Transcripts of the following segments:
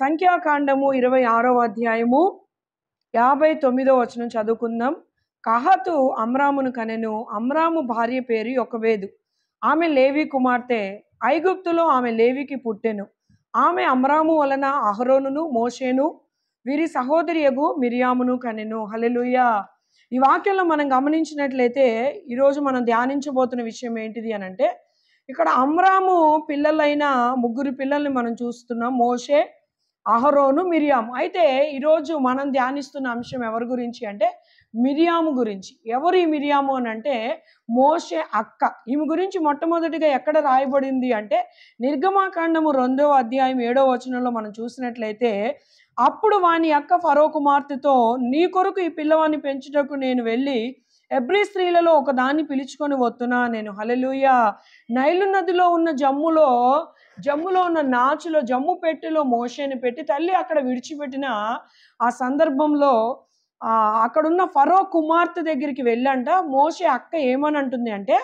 సంఖ్యాకాండము ఇరవై ఆరో అధ్యాయము యాభై తొమ్మిదో వచనం చదువుకుందాం కహతు అమ్రామును కనెను అమ్రాము భార్య పేరు యొక్కవేదు ఆమె లేవి కుమార్తె ఐగుప్తులో ఆమె లేవికి పుట్టెను ఆమె అమ్రాము వలన అహరోనును మోషేను వీరి సహోదరి ఎగు మిరియామును కనెను హలెలుయ ఈ వాక్యంలో మనం గమనించినట్లయితే ఈరోజు మనం ధ్యానించబోతున్న విషయం ఏంటిది అని అంటే ఇక్కడ అమ్రాము పిల్లలైన ముగ్గురు పిల్లల్ని మనం చూస్తున్నాం మోషే అహరోను మిరియాం అయితే ఈరోజు మనం ధ్యానిస్తున్న అంశం ఎవరి గురించి అంటే మిరియాము గురించి ఎవరు ఈ మిరియాము అని అంటే మోషే అక్క ఈమె గురించి మొట్టమొదటిగా ఎక్కడ రాయబడింది అంటే నిర్గమాకాండము రెండవ అధ్యాయం ఏడవ వచనంలో మనం చూసినట్లయితే అప్పుడు వాని అక్క ఫరో కుమార్తెతో నీ కొరకు ఈ పిల్లవాన్ని పెంచుటకు నేను వెళ్ళి ఎబ్రి స్త్రీలలో ఒకదాన్ని పిలుచుకొని వస్తున్నా నేను హలలుయ నైలు నదిలో ఉన్న జమ్ములో జమ్ములో ఉన్న నాచులో జమ్ము పెట్టెలో మోషేని పెట్టి తల్లి అక్కడ విడిచిపెట్టిన ఆ సందర్భంలో అక్కడున్న ఫరో కుమార్తె దగ్గరికి వెళ్ళంట మోషే అక్క ఏమని అంటుంది అంటే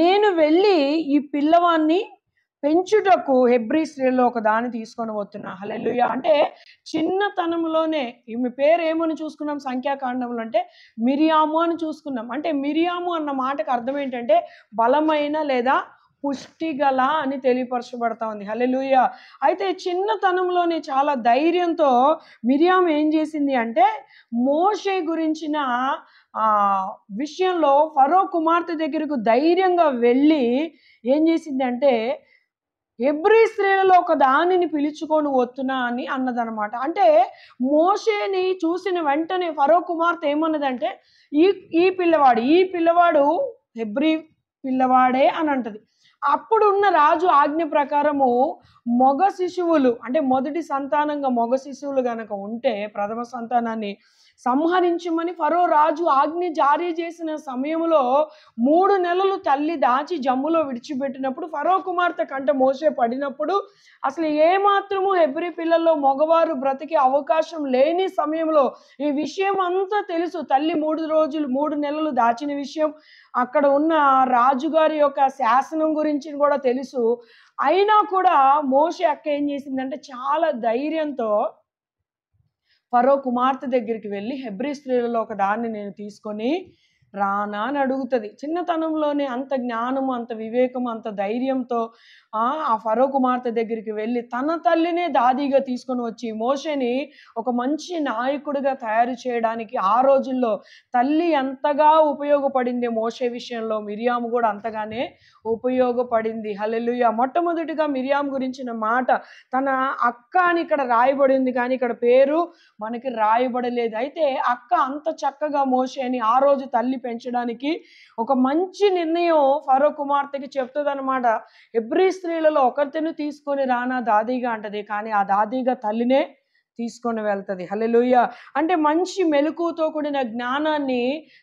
నేను వెళ్ళి ఈ పిల్లవాన్ని పెంచుటకు హెబ్రి స్త్రీలో ఒక దాన్ని తీసుకొని పోతున్నా హలెలుయ అంటే చిన్నతనంలోనే ఈమె పేరు ఏమని చూసుకున్నాం సంఖ్యాకాండంలో అంటే మిరియాము అని చూసుకున్నాం అంటే మిరియాము అన్న మాటకు అర్థం ఏంటంటే బలమైన లేదా పుష్టి గల అని తెలియపరచబడతా ఉంది హలెలుయ అయితే చిన్నతనంలోనే చాలా ధైర్యంతో మిరియాం ఏం చేసింది అంటే మోషే గురించిన విషయంలో ఫరో కుమార్తె దగ్గరకు ధైర్యంగా వెళ్ళి ఏం చేసింది అంటే ఎబ్రి స్త్రీలలో ఒక దానిని పిలుచుకొని వస్తున్నా అని అన్నదనమాట అంటే మోషేని చూసిన వెంటనే ఫరో కుమార్తె ఏమన్నదంటే ఈ ఈ పిల్లవాడు ఈ పిల్లవాడు ఎబ్రి పిల్లవాడే అని అంటది అప్పుడు ఉన్న రాజు ఆజ్ఞ ప్రకారము మొగ శిశువులు అంటే మొదటి సంతానంగా మగ శిశువులు గనక ఉంటే ప్రథమ సంతానాన్ని సంహరించమని ఫరో రాజు ఆజ్ఞ జారీ చేసిన సమయంలో మూడు నెలలు తల్లి దాచి జమ్ములో విడిచిపెట్టినప్పుడు ఫరో కుమార్తె కంట మోసే పడినప్పుడు అసలు ఏమాత్రము ఎబ్రి పిల్లల్లో మగవారు బ్రతికే అవకాశం లేని సమయంలో ఈ విషయం అంతా తెలుసు తల్లి మూడు రోజులు మూడు నెలలు దాచిన విషయం అక్కడ ఉన్న రాజుగారి యొక్క శాసనం గురించి కూడా తెలుసు అయినా కూడా మోసే అక్క ఏం చేసిందంటే చాలా ధైర్యంతో ఫరో కుమార్తె దగ్గరికి వెళ్ళి హెబ్రి స్త్రీలలో ఒక దాన్ని నేను తీసుకొని రానా అని అడుగుతుంది చిన్నతనంలోనే అంత జ్ఞానము అంత వివేకము అంత ధైర్యంతో ఆ ఫరో కుమార్తె దగ్గరికి వెళ్ళి తన తల్లినే దాదీగా తీసుకొని వచ్చి మోషని ఒక మంచి నాయకుడిగా తయారు చేయడానికి ఆ రోజుల్లో తల్లి ఎంతగా ఉపయోగపడింది మోషే విషయంలో మిరియాము కూడా అంతగానే ఉపయోగపడింది హలెలుయ మొట్టమొదటిగా మిరియాం గురించిన మాట తన అక్క అని ఇక్కడ రాయబడింది కానీ ఇక్కడ పేరు మనకి రాయబడలేదు అయితే అక్క అంత చక్కగా అని ఆ రోజు తల్లి పెంచడానికి ఒక మంచి నిర్ణయం ఫరో కుమార్తెకి చెప్తుందనమాట ఎవ్రీ స్త్రీలలో ఒకరితో తీసుకొని రానా దాదీగా అంటది కానీ ఆ దాదీగా తల్లినే తీసుకొని వెళ్తుంది హలెలుయ్య అంటే మంచి మెలకుతో కూడిన జ్ఞానాన్ని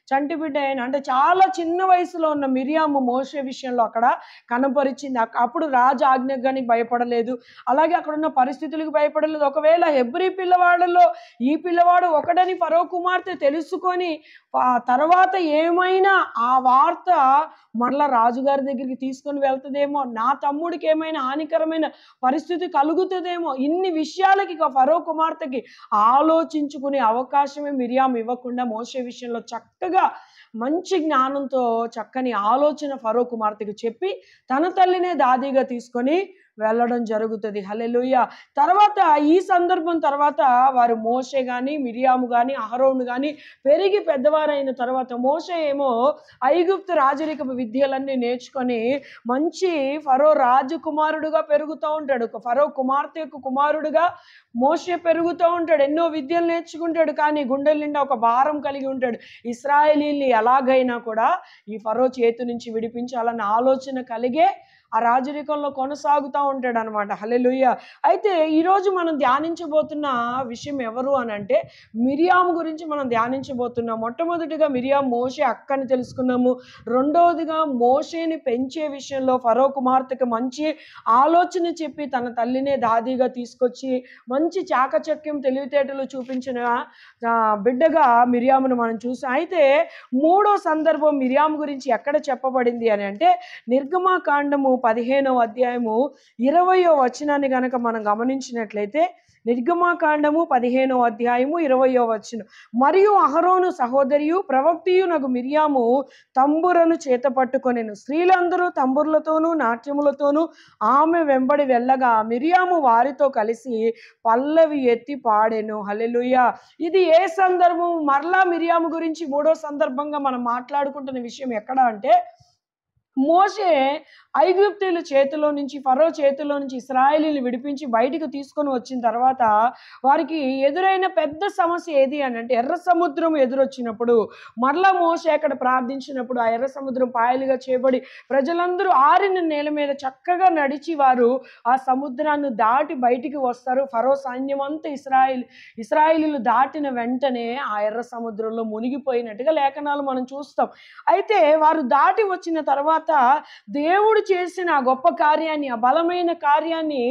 చంటిబిడ్డ అయిన అంటే చాలా చిన్న వయసులో ఉన్న మిరియాము మోసే విషయంలో అక్కడ కనపరిచింది అప్పుడు రాజు ఆజ్ఞగానికి భయపడలేదు అలాగే అక్కడ ఉన్న పరిస్థితులకు భయపడలేదు ఒకవేళ హెబ్రి పిల్లవాడలో ఈ పిల్లవాడు ఒకడని ఫరో కుమార్తె తెలుసుకొని ఆ తర్వాత ఏమైనా ఆ వార్త మళ్ళా రాజుగారి దగ్గరికి తీసుకొని వెళ్తుందేమో నా తమ్ముడికి ఏమైనా హానికరమైన పరిస్థితి కలుగుతుందేమో ఇన్ని విషయాలకి ఇక ఫరో కుమార్తెకి ఆలోచించుకునే అవకాశమే మిరియాం ఇవ్వకుండా మోసే విషయంలో చక్కగా మంచి జ్ఞానంతో చక్కని ఆలోచన ఫరో కుమార్తెకి చెప్పి తన తల్లినే దాదీగా తీసుకొని వెళ్ళడం జరుగుతుంది హలెలుయ్య తర్వాత ఈ సందర్భం తర్వాత వారు మోసే కానీ మిరియాము కానీ అహరోను కానీ పెరిగి పెద్దవారైన తర్వాత మోసే ఏమో ఐగుప్తు రాజరికపు విద్యలన్నీ నేర్చుకొని మంచి ఫరో రాజకుమారుడుగా పెరుగుతూ ఉంటాడు ఫరో కుమార్తె కుమారుడుగా మోసే పెరుగుతూ ఉంటాడు ఎన్నో విద్యలు నేర్చుకుంటాడు కానీ గుండెల నిండా ఒక భారం కలిగి ఉంటాడు ఇస్రాయేలీల్ని ఎలాగైనా కూడా ఈ ఫరో చేతి నుంచి విడిపించాలన్న ఆలోచన కలిగే ఆ రాజరికంలో కొనసాగుతూ ఉంటాడు అనమాట హలెలుయ్య అయితే ఈరోజు మనం ధ్యానించబోతున్న విషయం ఎవరు అని అంటే మిరియాం గురించి మనం ధ్యానించబోతున్నాం మొట్టమొదటిగా మిరియాం మోషే అక్కని తెలుసుకున్నాము రెండవదిగా మోషేని పెంచే విషయంలో ఫరో కుమార్తెకి మంచి ఆలోచన చెప్పి తన తల్లినే దాదీగా తీసుకొచ్చి మంచి చాకచక్యం తెలివితేటలు చూపించిన బిడ్డగా మిరియామును మనం చూసాం అయితే మూడో సందర్భం మిరియాం గురించి ఎక్కడ చెప్పబడింది అని అంటే నిర్గమాకాండము పదిహేనవ అధ్యాయము ఇరవయో వచనాన్ని గనక మనం గమనించినట్లయితే నిర్గమాకాండము పదిహేనవ అధ్యాయము ఇరవయో వచ్చిన మరియు అహరోను సహోదరియు నగు మిరియాము తంబురను చేత పట్టుకొనిను స్త్రీలందరూ తంబురులతోనూ నాట్యములతోనూ ఆమె వెంబడి వెళ్ళగా మిరియాము వారితో కలిసి పల్లవి ఎత్తి పాడెను హలెలుయ ఇది ఏ సందర్భం మరలా మిరియాము గురించి మూడో సందర్భంగా మనం మాట్లాడుకుంటున్న విషయం ఎక్కడ అంటే మోసే ఐగుప్తుల చేతిలో నుంచి ఫరో చేతిలో నుంచి ఇస్రాయలీలు విడిపించి బయటకు తీసుకొని వచ్చిన తర్వాత వారికి ఎదురైన పెద్ద సమస్య ఏది అని అంటే ఎర్ర సముద్రం ఎదురొచ్చినప్పుడు మరలా మోసే అక్కడ ప్రార్థించినప్పుడు ఆ ఎర్ర సముద్రం పాయలుగా చేయబడి ప్రజలందరూ ఆరిన నేల మీద చక్కగా నడిచి వారు ఆ సముద్రాన్ని దాటి బయటికి వస్తారు ఫరో సైన్యం అంతా ఇస్రాయిల్ ఇస్రాయిలీలు దాటిన వెంటనే ఆ ఎర్ర సముద్రంలో మునిగిపోయినట్టుగా లేఖనాలు మనం చూస్తాం అయితే వారు దాటి వచ్చిన తర్వాత తర్వాత దేవుడు చేసిన గొప్ప కార్యాన్ని ఆ బలమైన కార్యాన్ని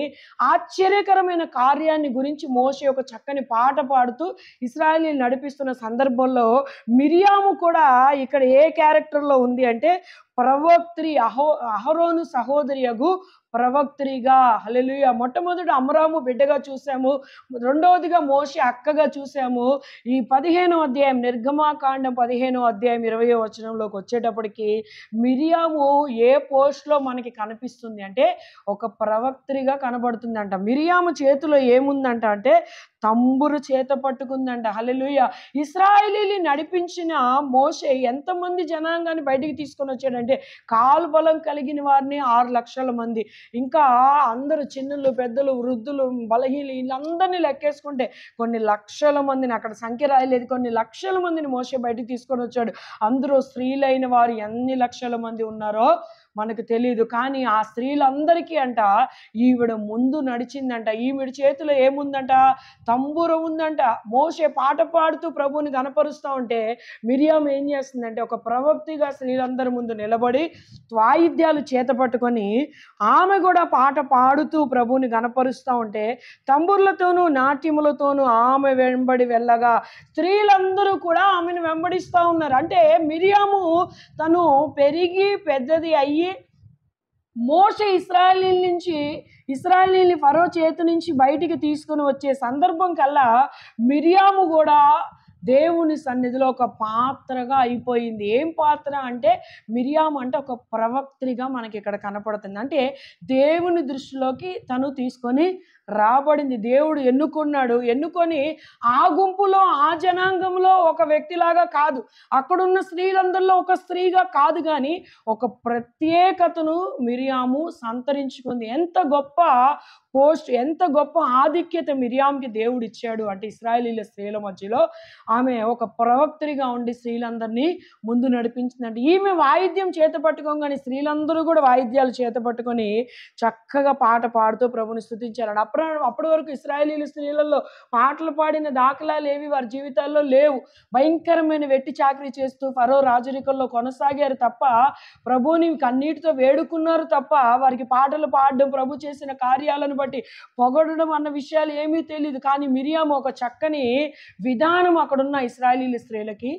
ఆశ్చర్యకరమైన కార్యాన్ని గురించి మోసే ఒక చక్కని పాట పాడుతూ ఇస్రాయల్ని నడిపిస్తున్న సందర్భంలో మిరియాము కూడా ఇక్కడ ఏ క్యారెక్టర్లో ఉంది అంటే ప్రవక్త్రి అహో అహరోను సహోదరియగు ప్రవక్త్రిగా హలెలుయ మొట్టమొదటి అమరాము బిడ్డగా చూసాము రెండవదిగా మోషి అక్కగా చూసాము ఈ పదిహేనో అధ్యాయం నిర్గమాకాండం పదిహేనో అధ్యాయం ఇరవై వచనంలోకి వచ్చేటప్పటికి మిరియాము ఏ పోస్ట్లో మనకి కనిపిస్తుంది అంటే ఒక ప్రవక్త్రిగా కనబడుతుందంట మిరియాము చేతిలో ఏముందంట అంటే తంబురు చేత పట్టుకుందంట హలలుయ ఇస్రాయిలీని నడిపించిన మోసే ఎంతమంది జనాంగాన్ని బయటికి తీసుకొని వచ్చాడంటే కాలు బలం కలిగిన వారిని ఆరు లక్షల మంది ఇంకా అందరూ చిన్నలు పెద్దలు వృద్ధులు బలహీనలు వీళ్ళందరినీ లెక్కేసుకుంటే కొన్ని లక్షల మందిని అక్కడ సంఖ్య రాయలేదు కొన్ని లక్షల మందిని మోసే బయటికి తీసుకొని వచ్చాడు అందరూ స్త్రీలైన వారు ఎన్ని లక్షల మంది ఉన్నారో మనకు తెలియదు కానీ ఆ స్త్రీలందరికీ అంట ఈవిడ ముందు నడిచిందంట ఈవిడ చేతిలో ఏముందంట తంబుర ఉందంట మోసే పాట పాడుతూ ప్రభువుని కనపరుస్తూ ఉంటే మిరియాం ఏం చేస్తుందంటే ఒక ప్రవక్తిగా స్త్రీలందరి ముందు నిలబడి వాయిద్యాలు చేత పట్టుకొని ఆమె కూడా పాట పాడుతూ ప్రభువుని కనపరుస్తూ ఉంటే తంబుర్లతోనూ నాట్యములతోనూ ఆమె వెంబడి వెళ్ళగా స్త్రీలందరూ కూడా ఆమెను వెంబడిస్తూ ఉన్నారు అంటే మిరియాము తను పెరిగి పెద్దది అయ్యి మోస ఇస్రాయలీల నుంచి ఇస్రాయలీని ఫరో చేతి నుంచి బయటికి తీసుకుని వచ్చే సందర్భం కల్లా మిరియాము కూడా దేవుని సన్నిధిలో ఒక పాత్రగా అయిపోయింది ఏం పాత్ర అంటే మిరియాము అంటే ఒక ప్రవక్తిగా మనకి ఇక్కడ కనపడుతుంది అంటే దేవుని దృష్టిలోకి తను తీసుకొని రాబడింది దేవుడు ఎన్నుకున్నాడు ఎన్నుకొని ఆ గుంపులో ఆ జనాంగంలో ఒక వ్యక్తిలాగా కాదు అక్కడున్న స్త్రీలందరిలో ఒక స్త్రీగా కాదు కానీ ఒక ప్రత్యేకతను మిరియాము సంతరించుకుంది ఎంత గొప్ప పోస్ట్ ఎంత గొప్ప ఆధిక్యత మిరియాంకి దేవుడు ఇచ్చాడు అంటే ఇస్రాయలీల స్త్రీల మధ్యలో ఆమె ఒక ప్రవక్తిగా ఉండి స్త్రీలందరినీ ముందు నడిపించిందంటే ఈమె వాయిద్యం చేత పట్టుకోగానే స్త్రీలందరూ కూడా వాయిద్యాలు చేత పట్టుకొని చక్కగా పాట పాడుతూ ప్రభుని స్థుతించారు అప్పుడు అప్పటి వరకు ఇస్రాయలీలు స్త్రీలలో మాటలు పాడిన దాఖలాలు ఏవి వారి జీవితాల్లో లేవు భయంకరమైన వెట్టి చాకరీ చేస్తూ ఫరో రాజరికల్లో కొనసాగారు తప్ప ప్రభుని కన్నీటితో వేడుకున్నారు తప్ప వారికి పాటలు పాడడం ప్రభు చేసిన కార్యాలను బట్టి పొగడడం అన్న విషయాలు ఏమీ తెలియదు కానీ మిరియాము ఒక చక్కని విధానం అక్కడున్న ఇస్రాయలీలు స్త్రీలకి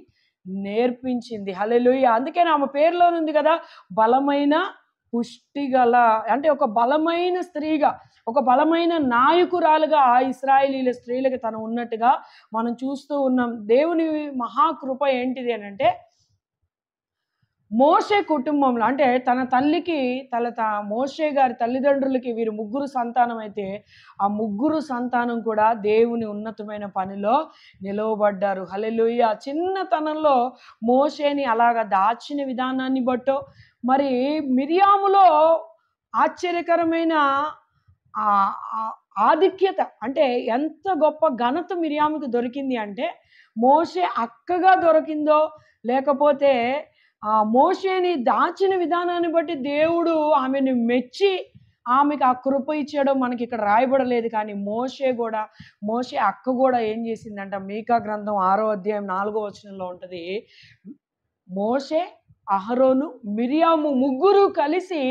నేర్పించింది హలెలుయ్య అందుకే ఆమె పేరులోనుంది కదా బలమైన పుష్టిగల అంటే ఒక బలమైన స్త్రీగా ఒక బలమైన నాయకురాలుగా ఆ ఇస్రాయలీల స్త్రీలకి తను ఉన్నట్టుగా మనం చూస్తూ ఉన్నాం దేవుని మహాకృప ఏంటిది అని అంటే మోషే కుటుంబంలో అంటే తన తల్లికి తన త మోషే గారి తల్లిదండ్రులకి వీరు ముగ్గురు సంతానం అయితే ఆ ముగ్గురు సంతానం కూడా దేవుని ఉన్నతమైన పనిలో నిలవబడ్డారు హలెలుయ్య చిన్నతనంలో మోషేని అలాగ దాచిన విధానాన్ని బట్టో మరి మిరియాములో ఆశ్చర్యకరమైన ఆ ఆధిక్యత అంటే ఎంత గొప్ప ఘనత మిరియాముకి దొరికింది అంటే మోసే అక్కగా దొరికిందో లేకపోతే ఆ మోసేని దాచిన విధానాన్ని బట్టి దేవుడు ఆమెను మెచ్చి ఆమెకు ఆ కృప ఇచ్చేయడం మనకి ఇక్కడ రాయబడలేదు కానీ మోసే కూడా మోసే అక్క కూడా ఏం చేసిందంట మీకా గ్రంథం ఆరో అధ్యాయం నాలుగో వచనంలో ఉంటుంది మోసే అహరోను మిరియాము ముగ్గురు కలిసి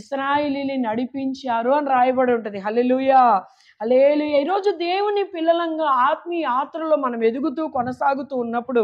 ఇస్రాయిలీని నడిపించారు అని రాయబడి ఉంటుంది హలెలుయా అలేలు ఈరోజు దేవుని పిల్లలంగా ఆత్మీయ యాత్రలో మనం ఎదుగుతూ కొనసాగుతూ ఉన్నప్పుడు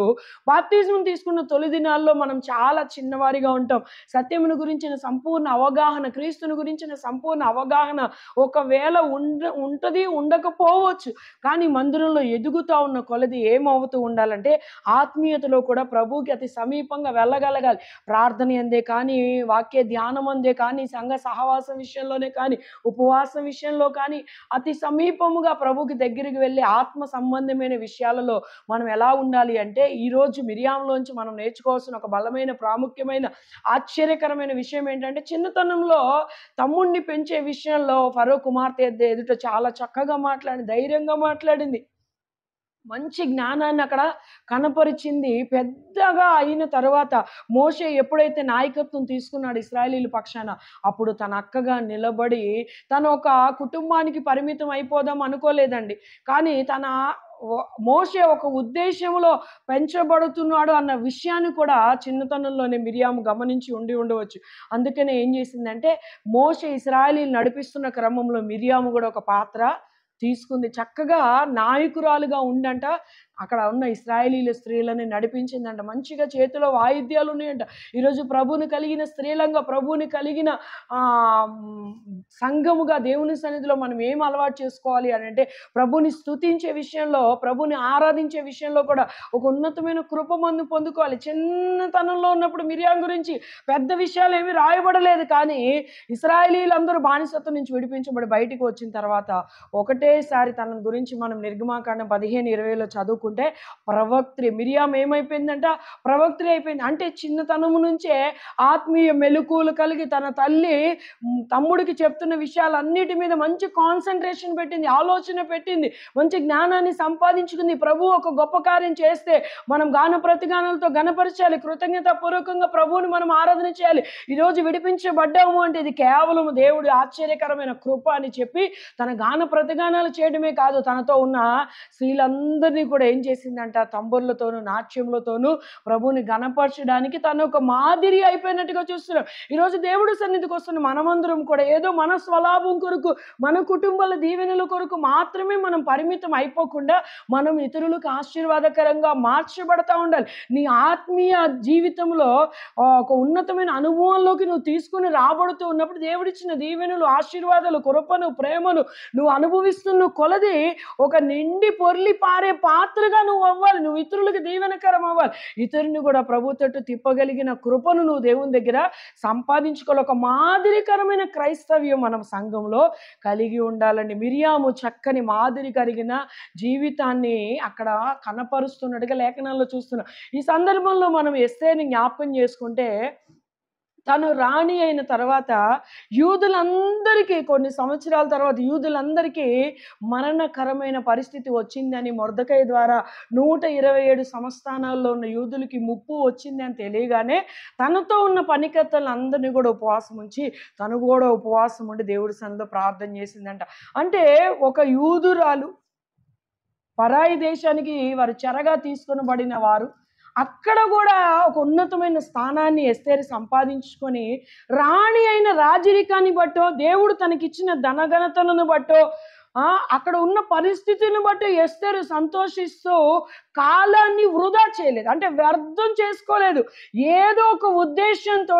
బాప్తిజం తీసుకున్న తొలి దినాల్లో మనం చాలా చిన్నవారిగా ఉంటాం సత్యమును గురించిన సంపూర్ణ అవగాహన క్రీస్తుని గురించిన సంపూర్ణ అవగాహన ఒకవేళ ఉండ ఉంటుంది ఉండకపోవచ్చు కానీ మందిరంలో ఎదుగుతూ ఉన్న కొలది ఏమవుతూ ఉండాలంటే ఆత్మీయతలో కూడా ప్రభుకి అతి సమీపంగా వెళ్ళగలగాలి ప్రార్థన అందే కానీ వాక్య ధ్యానం అందే కానీ సంఘ సహవాసం విషయంలోనే కానీ ఉపవాసం విషయంలో కానీ అతి సమీపముగా ప్రభుకి దగ్గరికి వెళ్ళి ఆత్మ సంబంధమైన విషయాలలో మనం ఎలా ఉండాలి అంటే ఈరోజు మిరియాంలోంచి మనం నేర్చుకోవాల్సిన ఒక బలమైన ప్రాముఖ్యమైన ఆశ్చర్యకరమైన విషయం ఏంటంటే చిన్నతనంలో తమ్ముణ్ణి పెంచే విషయంలో ఫరో కుమార్తె ఎదుట చాలా చక్కగా మాట్లాడి ధైర్యంగా మాట్లాడింది మంచి జ్ఞానాన్ని అక్కడ కనపరిచింది పెద్దగా అయిన తర్వాత మోషే ఎప్పుడైతే నాయకత్వం తీసుకున్నాడు ఇస్రాయలీల పక్షాన అప్పుడు తన అక్కగా నిలబడి తన ఒక కుటుంబానికి పరిమితం అయిపోదాం అనుకోలేదండి కానీ తన మోసే ఒక ఉద్దేశంలో పెంచబడుతున్నాడు అన్న విషయాన్ని కూడా చిన్నతనంలోనే మిరియాం గమనించి ఉండి ఉండవచ్చు అందుకనే ఏం చేసిందంటే మోసే ఇస్రాయలీలు నడిపిస్తున్న క్రమంలో మిరియాము కూడా ఒక పాత్ర తీసుకుంది చక్కగా నాయకురాలుగా ఉండంట అక్కడ ఉన్న ఇస్రాయలీల స్త్రీలని నడిపించిందంట మంచిగా చేతిలో వాయిద్యాలు ఉన్నాయంట ఈరోజు ప్రభుని కలిగిన స్త్రీలంగా ప్రభుని కలిగిన సంఘముగా దేవుని సన్నిధిలో మనం ఏం అలవాటు చేసుకోవాలి అని అంటే ప్రభుని స్థుతించే విషయంలో ప్రభుని ఆరాధించే విషయంలో కూడా ఒక ఉన్నతమైన కృప మందు పొందుకోవాలి చిన్నతనంలో ఉన్నప్పుడు మిరియాం గురించి పెద్ద విషయాలు ఏమీ రాయబడలేదు కానీ ఇస్రాయలీలందరూ బానిసత్వం నుంచి విడిపించబడి బయటికి వచ్చిన తర్వాత ఒకటేసారి తన గురించి మనం నిర్గమాకాండం పదిహేను ఇరవైలో చదువుకుంటాం చూసుకుంటే ప్రవక్త్రి మిరియాం ఏమైపోయిందంట ప్రవక్త్రి అయిపోయింది అంటే చిన్నతనము నుంచే ఆత్మీయ మెలకువలు కలిగి తన తల్లి తమ్ముడికి చెప్తున్న విషయాలన్నిటి మీద మంచి కాన్సన్ట్రేషన్ పెట్టింది ఆలోచన పెట్టింది మంచి జ్ఞానాన్ని సంపాదించుకుంది ప్రభు ఒక గొప్ప కార్యం చేస్తే మనం గాన ప్రతిగానాలతో గణపరచాలి కృతజ్ఞత పూర్వకంగా ప్రభువుని మనం ఆరాధన చేయాలి ఈరోజు విడిపించబడ్డాము అంటే ఇది కేవలం దేవుడి ఆశ్చర్యకరమైన కృప అని చెప్పి తన గాన ప్రతిగానాలు చేయడమే కాదు తనతో ఉన్న స్త్రీలందరినీ కూడా ఏం చేసిందంట తంబుర్లతోనూ నాట్యములతోనూ ప్రభుని గణపరచడానికి తను ఒక మాదిరి అయిపోయినట్టుగా చూస్తున్నాం ఈరోజు దేవుడు సన్నిధికి వస్తున్న మనమందరం కూడా ఏదో మన స్వలాభం కొరకు మన కుటుంబాల దీవెనల కొరకు మాత్రమే మనం పరిమితం అయిపోకుండా మనం ఇతరులకు ఆశీర్వాదకరంగా మార్చబడతా ఉండాలి నీ ఆత్మీయ జీవితంలో ఒక ఉన్నతమైన అనుభవంలోకి నువ్వు తీసుకుని రాబడుతూ ఉన్నప్పుడు దేవుడిచ్చిన దీవెనలు ఆశీర్వాదాలు కృపను ప్రేమను నువ్వు అనుభవిస్తున్న కొలది ఒక నిండి పొర్లి పారే పాత్ర పాత్రగా నువ్వు అవ్వాలి నువ్వు ఇతరులకు దీవెనకరం అవ్వాలి ఇతరుని కూడా ప్రభు తట్టు తిప్పగలిగిన కృపను నువ్వు దేవుని దగ్గర సంపాదించుకోవాలి ఒక మాదిరికరమైన క్రైస్తవ్యం మనం సంఘంలో కలిగి ఉండాలండి మిరియాము చక్కని మాదిరి కలిగిన జీవితాన్ని అక్కడ కనపరుస్తున్నట్టుగా లేఖనాల్లో చూస్తున్నాం ఈ సందర్భంలో మనం ఎస్ఏని జ్ఞాపకం చేసుకుంటే తను రాణి అయిన తర్వాత యూదులందరికీ కొన్ని సంవత్సరాల తర్వాత యూదులందరికీ మరణకరమైన పరిస్థితి వచ్చిందని మొరదకాయ ద్వారా నూట ఇరవై ఏడు సంస్థానాల్లో ఉన్న యూదులకి ముప్పు వచ్చింది అని తెలియగానే తనతో ఉన్న పనికర్తలందరినీ కూడా ఉపవాసం ఉంచి తను కూడా ఉపవాసం ఉండి దేవుడి సన్నిధిలో ప్రార్థన చేసిందంట అంటే ఒక యూదురాలు పరాయి దేశానికి వారు చెరగా తీసుకొని వారు అక్కడ కూడా ఒక ఉన్నతమైన స్థానాన్ని ఎస్తేరి సంపాదించుకొని రాణి అయిన రాజరికాన్ని బట్టో దేవుడు తనకిచ్చిన ధనఘనతలను బట్టో అక్కడ ఉన్న పరిస్థితిని బట్టి ఎస్తేరు సంతోషిస్తూ కాలాన్ని వృధా చేయలేదు అంటే వ్యర్థం చేసుకోలేదు ఏదో ఒక ఉద్దేశంతో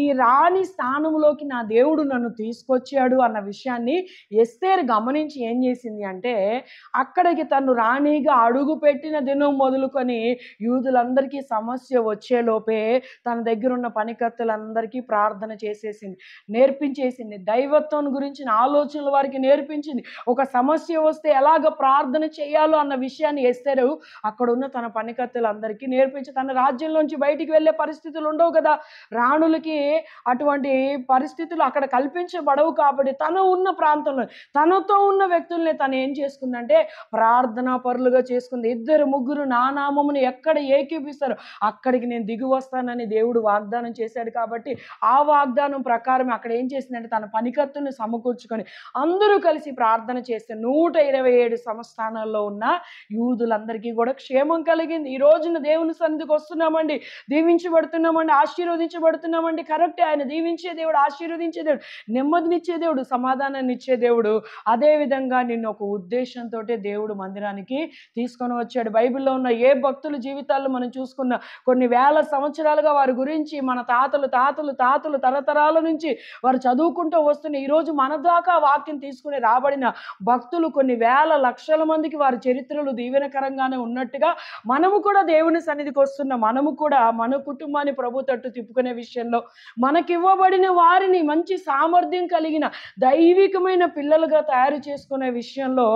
ఈ రాణి స్థానంలోకి నా దేవుడు నన్ను తీసుకొచ్చాడు అన్న విషయాన్ని ఎస్తేరు గమనించి ఏం చేసింది అంటే అక్కడికి తను రాణిగా అడుగు పెట్టిన దినం మొదలుకొని యూదులందరికీ సమస్య వచ్చేలోపే తన దగ్గర ఉన్న పనికర్తలందరికీ ప్రార్థన చేసేసింది నేర్పించేసింది దైవత్వం గురించిన ఆలోచనలు వారికి నేర్పించి చూపించింది ఒక సమస్య వస్తే ఎలాగ ప్రార్థన చేయాలో అన్న విషయాన్ని ఎస్తారు అక్కడ ఉన్న తన పనికత్తలందరికీ నేర్పించి తన రాజ్యంలోంచి బయటికి వెళ్ళే పరిస్థితులు ఉండవు కదా రాణులకి అటువంటి పరిస్థితులు అక్కడ కల్పించబడవు కాబట్టి తను ఉన్న ప్రాంతంలో తనతో ఉన్న వ్యక్తుల్ని తను ఏం చేసుకుందంటే ప్రార్థనా పరులుగా చేసుకుంది ఇద్దరు ముగ్గురు నానామముని ఎక్కడ ఏకీపిస్తారు అక్కడికి నేను దిగి వస్తానని దేవుడు వాగ్దానం చేశాడు కాబట్టి ఆ వాగ్దానం ప్రకారం అక్కడ ఏం చేసిందంటే తన పనికత్తుని సమకూర్చుకొని అందరూ కలిసి ప్రార్థన చేస్తే నూట ఇరవై ఏడు సంస్థానాల్లో ఉన్న యూదులందరికీ కూడా క్షేమం కలిగింది ఈ రోజున దేవుని సన్నిధికి వస్తున్నామండి దీవించబడుతున్నామండి ఆశీర్వదించబడుతున్నామండి కరెక్ట్ ఆయన దీవించే దేవుడు ఆశీర్వదించే దేవుడు నెమ్మదినిచ్చే దేవుడు సమాధానాన్ని ఇచ్చే దేవుడు అదేవిధంగా నిన్ను ఒక ఉద్దేశంతో దేవుడు మందిరానికి తీసుకొని వచ్చాడు బైబిల్లో ఉన్న ఏ భక్తుల జీవితాల్లో మనం చూసుకున్న కొన్ని వేల సంవత్సరాలుగా వారి గురించి మన తాతలు తాతలు తాతలు తరతరాల నుంచి వారు చదువుకుంటూ వస్తున్న ఈరోజు మన దాకా వాక్యం తీసుకుని రాబ రాబడిన భక్తులు కొన్ని వేల లక్షల మందికి వారి చరిత్రలు దీవెనకరంగానే ఉన్నట్టుగా మనము కూడా దేవుని సన్నిధికి వస్తున్న మనము కూడా మన కుటుంబాన్ని ప్రభు తట్టు తిప్పుకునే విషయంలో మనకివ్వబడిన వారిని మంచి సామర్థ్యం కలిగిన దైవికమైన పిల్లలుగా తయారు చేసుకునే విషయంలో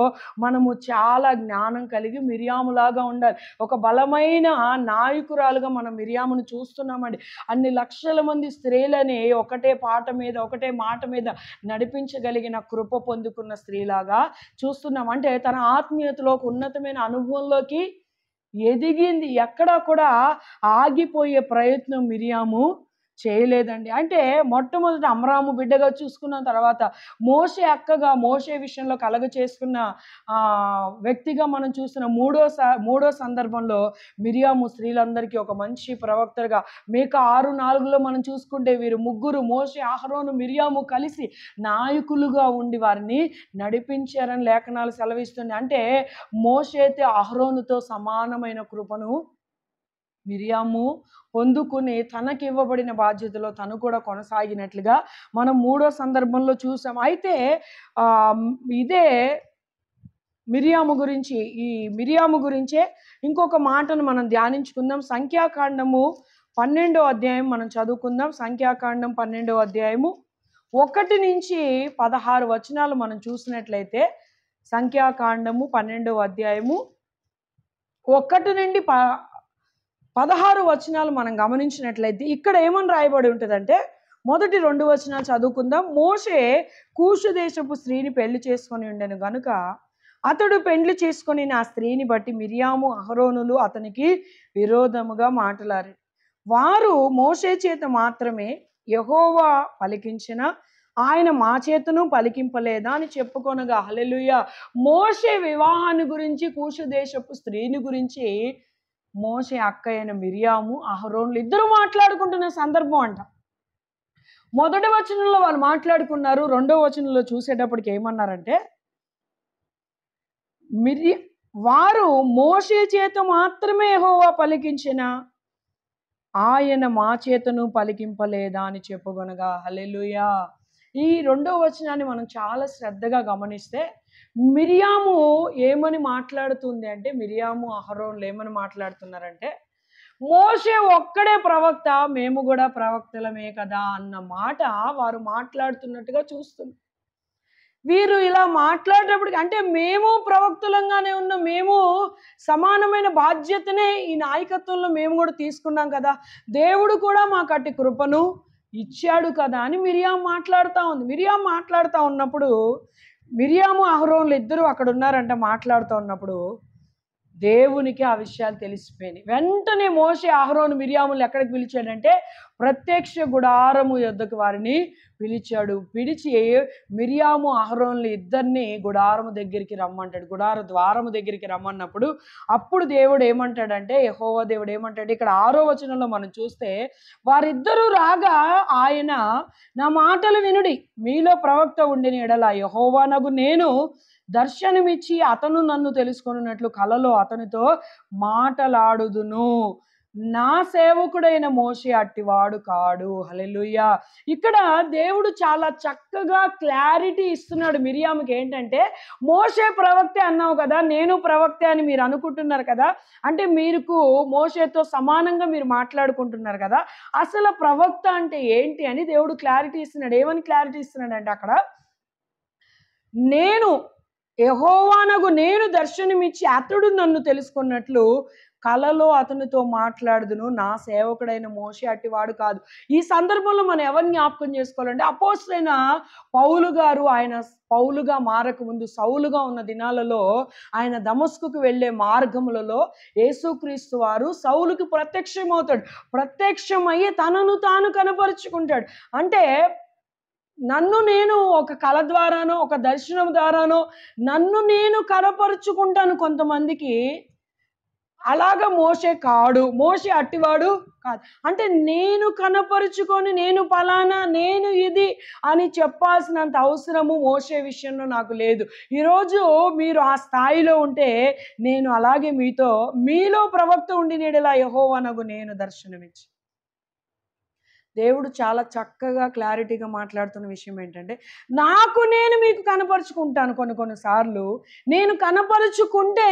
మనము చాలా జ్ఞానం కలిగి మిరియాములాగా ఉండాలి ఒక బలమైన నాయకురాలుగా మనం మిరియామును చూస్తున్నామండి అన్ని లక్షల మంది స్త్రీలని ఒకటే పాట మీద ఒకటే మాట మీద నడిపించగలిగిన కృప పొందుకున్న స్త్రీలాగా చూస్తున్నాం అంటే తన ఆత్మీయతలోకి ఉన్నతమైన అనుభవంలోకి ఎదిగింది ఎక్కడా కూడా ఆగిపోయే ప్రయత్నం మిరియాము చేయలేదండి అంటే మొట్టమొదట అమరాము బిడ్డగా చూసుకున్న తర్వాత మోసే అక్కగా మోసే విషయంలో కలగ చేసుకున్న వ్యక్తిగా మనం చూసిన మూడో మూడో సందర్భంలో మిరియాము స్త్రీలందరికీ ఒక మంచి ప్రవక్తగా మేక ఆరు నాలుగులో మనం చూసుకుంటే వీరు ముగ్గురు మోసే ఆహరోను మిరియాము కలిసి నాయకులుగా ఉండి వారిని నడిపించారని లేఖనాలు సెలవిస్తుంది అంటే మోసైతే అహరోనుతో సమానమైన కృపను మిరియాము పొందుకుని తనకి ఇవ్వబడిన బాధ్యతలో తను కూడా కొనసాగినట్లుగా మనం మూడో సందర్భంలో చూసాం అయితే ఇదే మిరియాము గురించి ఈ మిరియాము గురించే ఇంకొక మాటను మనం ధ్యానించుకుందాం సంఖ్యాకాండము పన్నెండో అధ్యాయం మనం చదువుకుందాం సంఖ్యాకాండం పన్నెండో అధ్యాయము ఒకటి నుంచి పదహారు వచనాలు మనం చూసినట్లయితే సంఖ్యాకాండము పన్నెండవ అధ్యాయము ఒకటి నుండి ప పదహారు వచనాలు మనం గమనించినట్లయితే ఇక్కడ ఏమని రాయబడి ఉంటుందంటే మొదటి రెండు వచనాలు చదువుకుందాం మోషే కూషు దేశపు స్త్రీని పెళ్లి చేసుకొని ఉండను గనుక అతడు పెండ్లి చేసుకొని నా స్త్రీని బట్టి మిరియాము అహరోనులు అతనికి విరోధముగా మాట్లాడారు వారు మోసే చేత మాత్రమే యహోవా పలికించిన ఆయన మా చేతను పలికింపలేదా అని చెప్పుకొనగా హలెలుయ్య మోసే వివాహాన్ని గురించి కూషు దేశపు స్త్రీని గురించి మోషే అక్క అయిన మిరియాము అహరోన్లు ఇద్దరు మాట్లాడుకుంటున్న సందర్భం అంట మొదటి వచనంలో వాళ్ళు మాట్లాడుకున్నారు రెండో వచనంలో చూసేటప్పటికి ఏమన్నారంటే మిరి వారు మోషే చేత మాత్రమే హోవా పలికించిన ఆయన మా చేతను పలికింపలేదా అని చెప్పుకొనగా హలెలుయా ఈ రెండో వచనాన్ని మనం చాలా శ్రద్ధగా గమనిస్తే మిరియాము ఏమని మాట్లాడుతుంది అంటే మిరియాము అహరోన్లు ఏమని మాట్లాడుతున్నారంటే మోసే ఒక్కడే ప్రవక్త మేము కూడా ప్రవక్తలమే కదా అన్న మాట వారు మాట్లాడుతున్నట్టుగా చూస్తుంది వీరు ఇలా మాట్లాడేటప్పటికి అంటే మేము ప్రవక్తులంగానే ఉన్న మేము సమానమైన బాధ్యతనే ఈ నాయకత్వంలో మేము కూడా తీసుకున్నాం కదా దేవుడు కూడా మాకు అట్టి కృపను ఇచ్చాడు కదా అని మిరియా మాట్లాడుతూ ఉంది మిరియా మాట్లాడుతూ ఉన్నప్పుడు మిరియాము అహరోన్లు ఇద్దరు అక్కడ ఉన్నారంట మాట్లాడుతూ ఉన్నప్పుడు దేవునికి ఆ విషయాలు తెలిసిపోయినాయి వెంటనే మోసే అహరోను మిరియాములు ఎక్కడికి పిలిచాడంటే ప్రత్యక్ష గుడారము యొద్దకు వారిని పిలిచాడు పిలిచి మిరియాము అహరోన్లు ఇద్దరిని గుడారము దగ్గరికి రమ్మంటాడు గుడార ద్వారము దగ్గరికి రమ్మన్నప్పుడు అప్పుడు దేవుడు ఏమంటాడంటే యహోవా దేవుడు ఏమంటాడు ఇక్కడ ఆరో వచనంలో మనం చూస్తే వారిద్దరూ రాగా ఆయన నా మాటలు వినుడి మీలో ప్రవక్త ఉండిన ఎడల యహోవా నగు నేను దర్శనమిచ్చి అతను నన్ను తెలుసుకున్నట్లు కలలో అతనితో మాటలాడుదును నా సేవకుడైన మోషే అట్టివాడు కాడు హలెలుయ్య ఇక్కడ దేవుడు చాలా చక్కగా క్లారిటీ ఇస్తున్నాడు మిరియాముకి ఏంటంటే మోషే ప్రవక్తే అన్నావు కదా నేను ప్రవక్తే అని మీరు అనుకుంటున్నారు కదా అంటే మీరుకు మోషేతో సమానంగా మీరు మాట్లాడుకుంటున్నారు కదా అసలు ప్రవక్త అంటే ఏంటి అని దేవుడు క్లారిటీ ఇస్తున్నాడు ఏమని క్లారిటీ ఇస్తున్నాడు అంటే అక్కడ నేను యహోవానగు నేను దర్శనమిచ్చి అతడు నన్ను తెలుసుకున్నట్లు కలలో అతనితో మాట్లాడుదును నా సేవకుడైన అట్టి అట్టివాడు కాదు ఈ సందర్భంలో మనం ఎవరిని జ్ఞాపకం చేసుకోవాలంటే అపోసైన పౌలు గారు ఆయన పౌలుగా మారకముందు సౌలుగా ఉన్న దినాలలో ఆయన దమస్కుకు వెళ్ళే మార్గములలో యేసుక్రీస్తు వారు సౌలుకి ప్రత్యక్షమవుతాడు ప్రత్యక్షమయ్యి తనను తాను కనపరుచుకుంటాడు అంటే నన్ను నేను ఒక కళ ద్వారానో ఒక దర్శనం ద్వారానో నన్ను నేను కనపరుచుకుంటాను కొంతమందికి అలాగ మోసే కాడు మోసే అట్టివాడు కాదు అంటే నేను కనపరుచుకొని నేను ఫలానా నేను ఇది అని చెప్పాల్సినంత అవసరము మోసే విషయంలో నాకు లేదు ఈరోజు మీరు ఆ స్థాయిలో ఉంటే నేను అలాగే మీతో మీలో ప్రవక్త ఉండి నీడలా యహోవనగు నేను దర్శనమిచ్చి దేవుడు చాలా చక్కగా క్లారిటీగా మాట్లాడుతున్న విషయం ఏంటంటే నాకు నేను మీకు కనపరుచుకుంటాను కొన్ని కొన్నిసార్లు నేను కనపరుచుకుంటే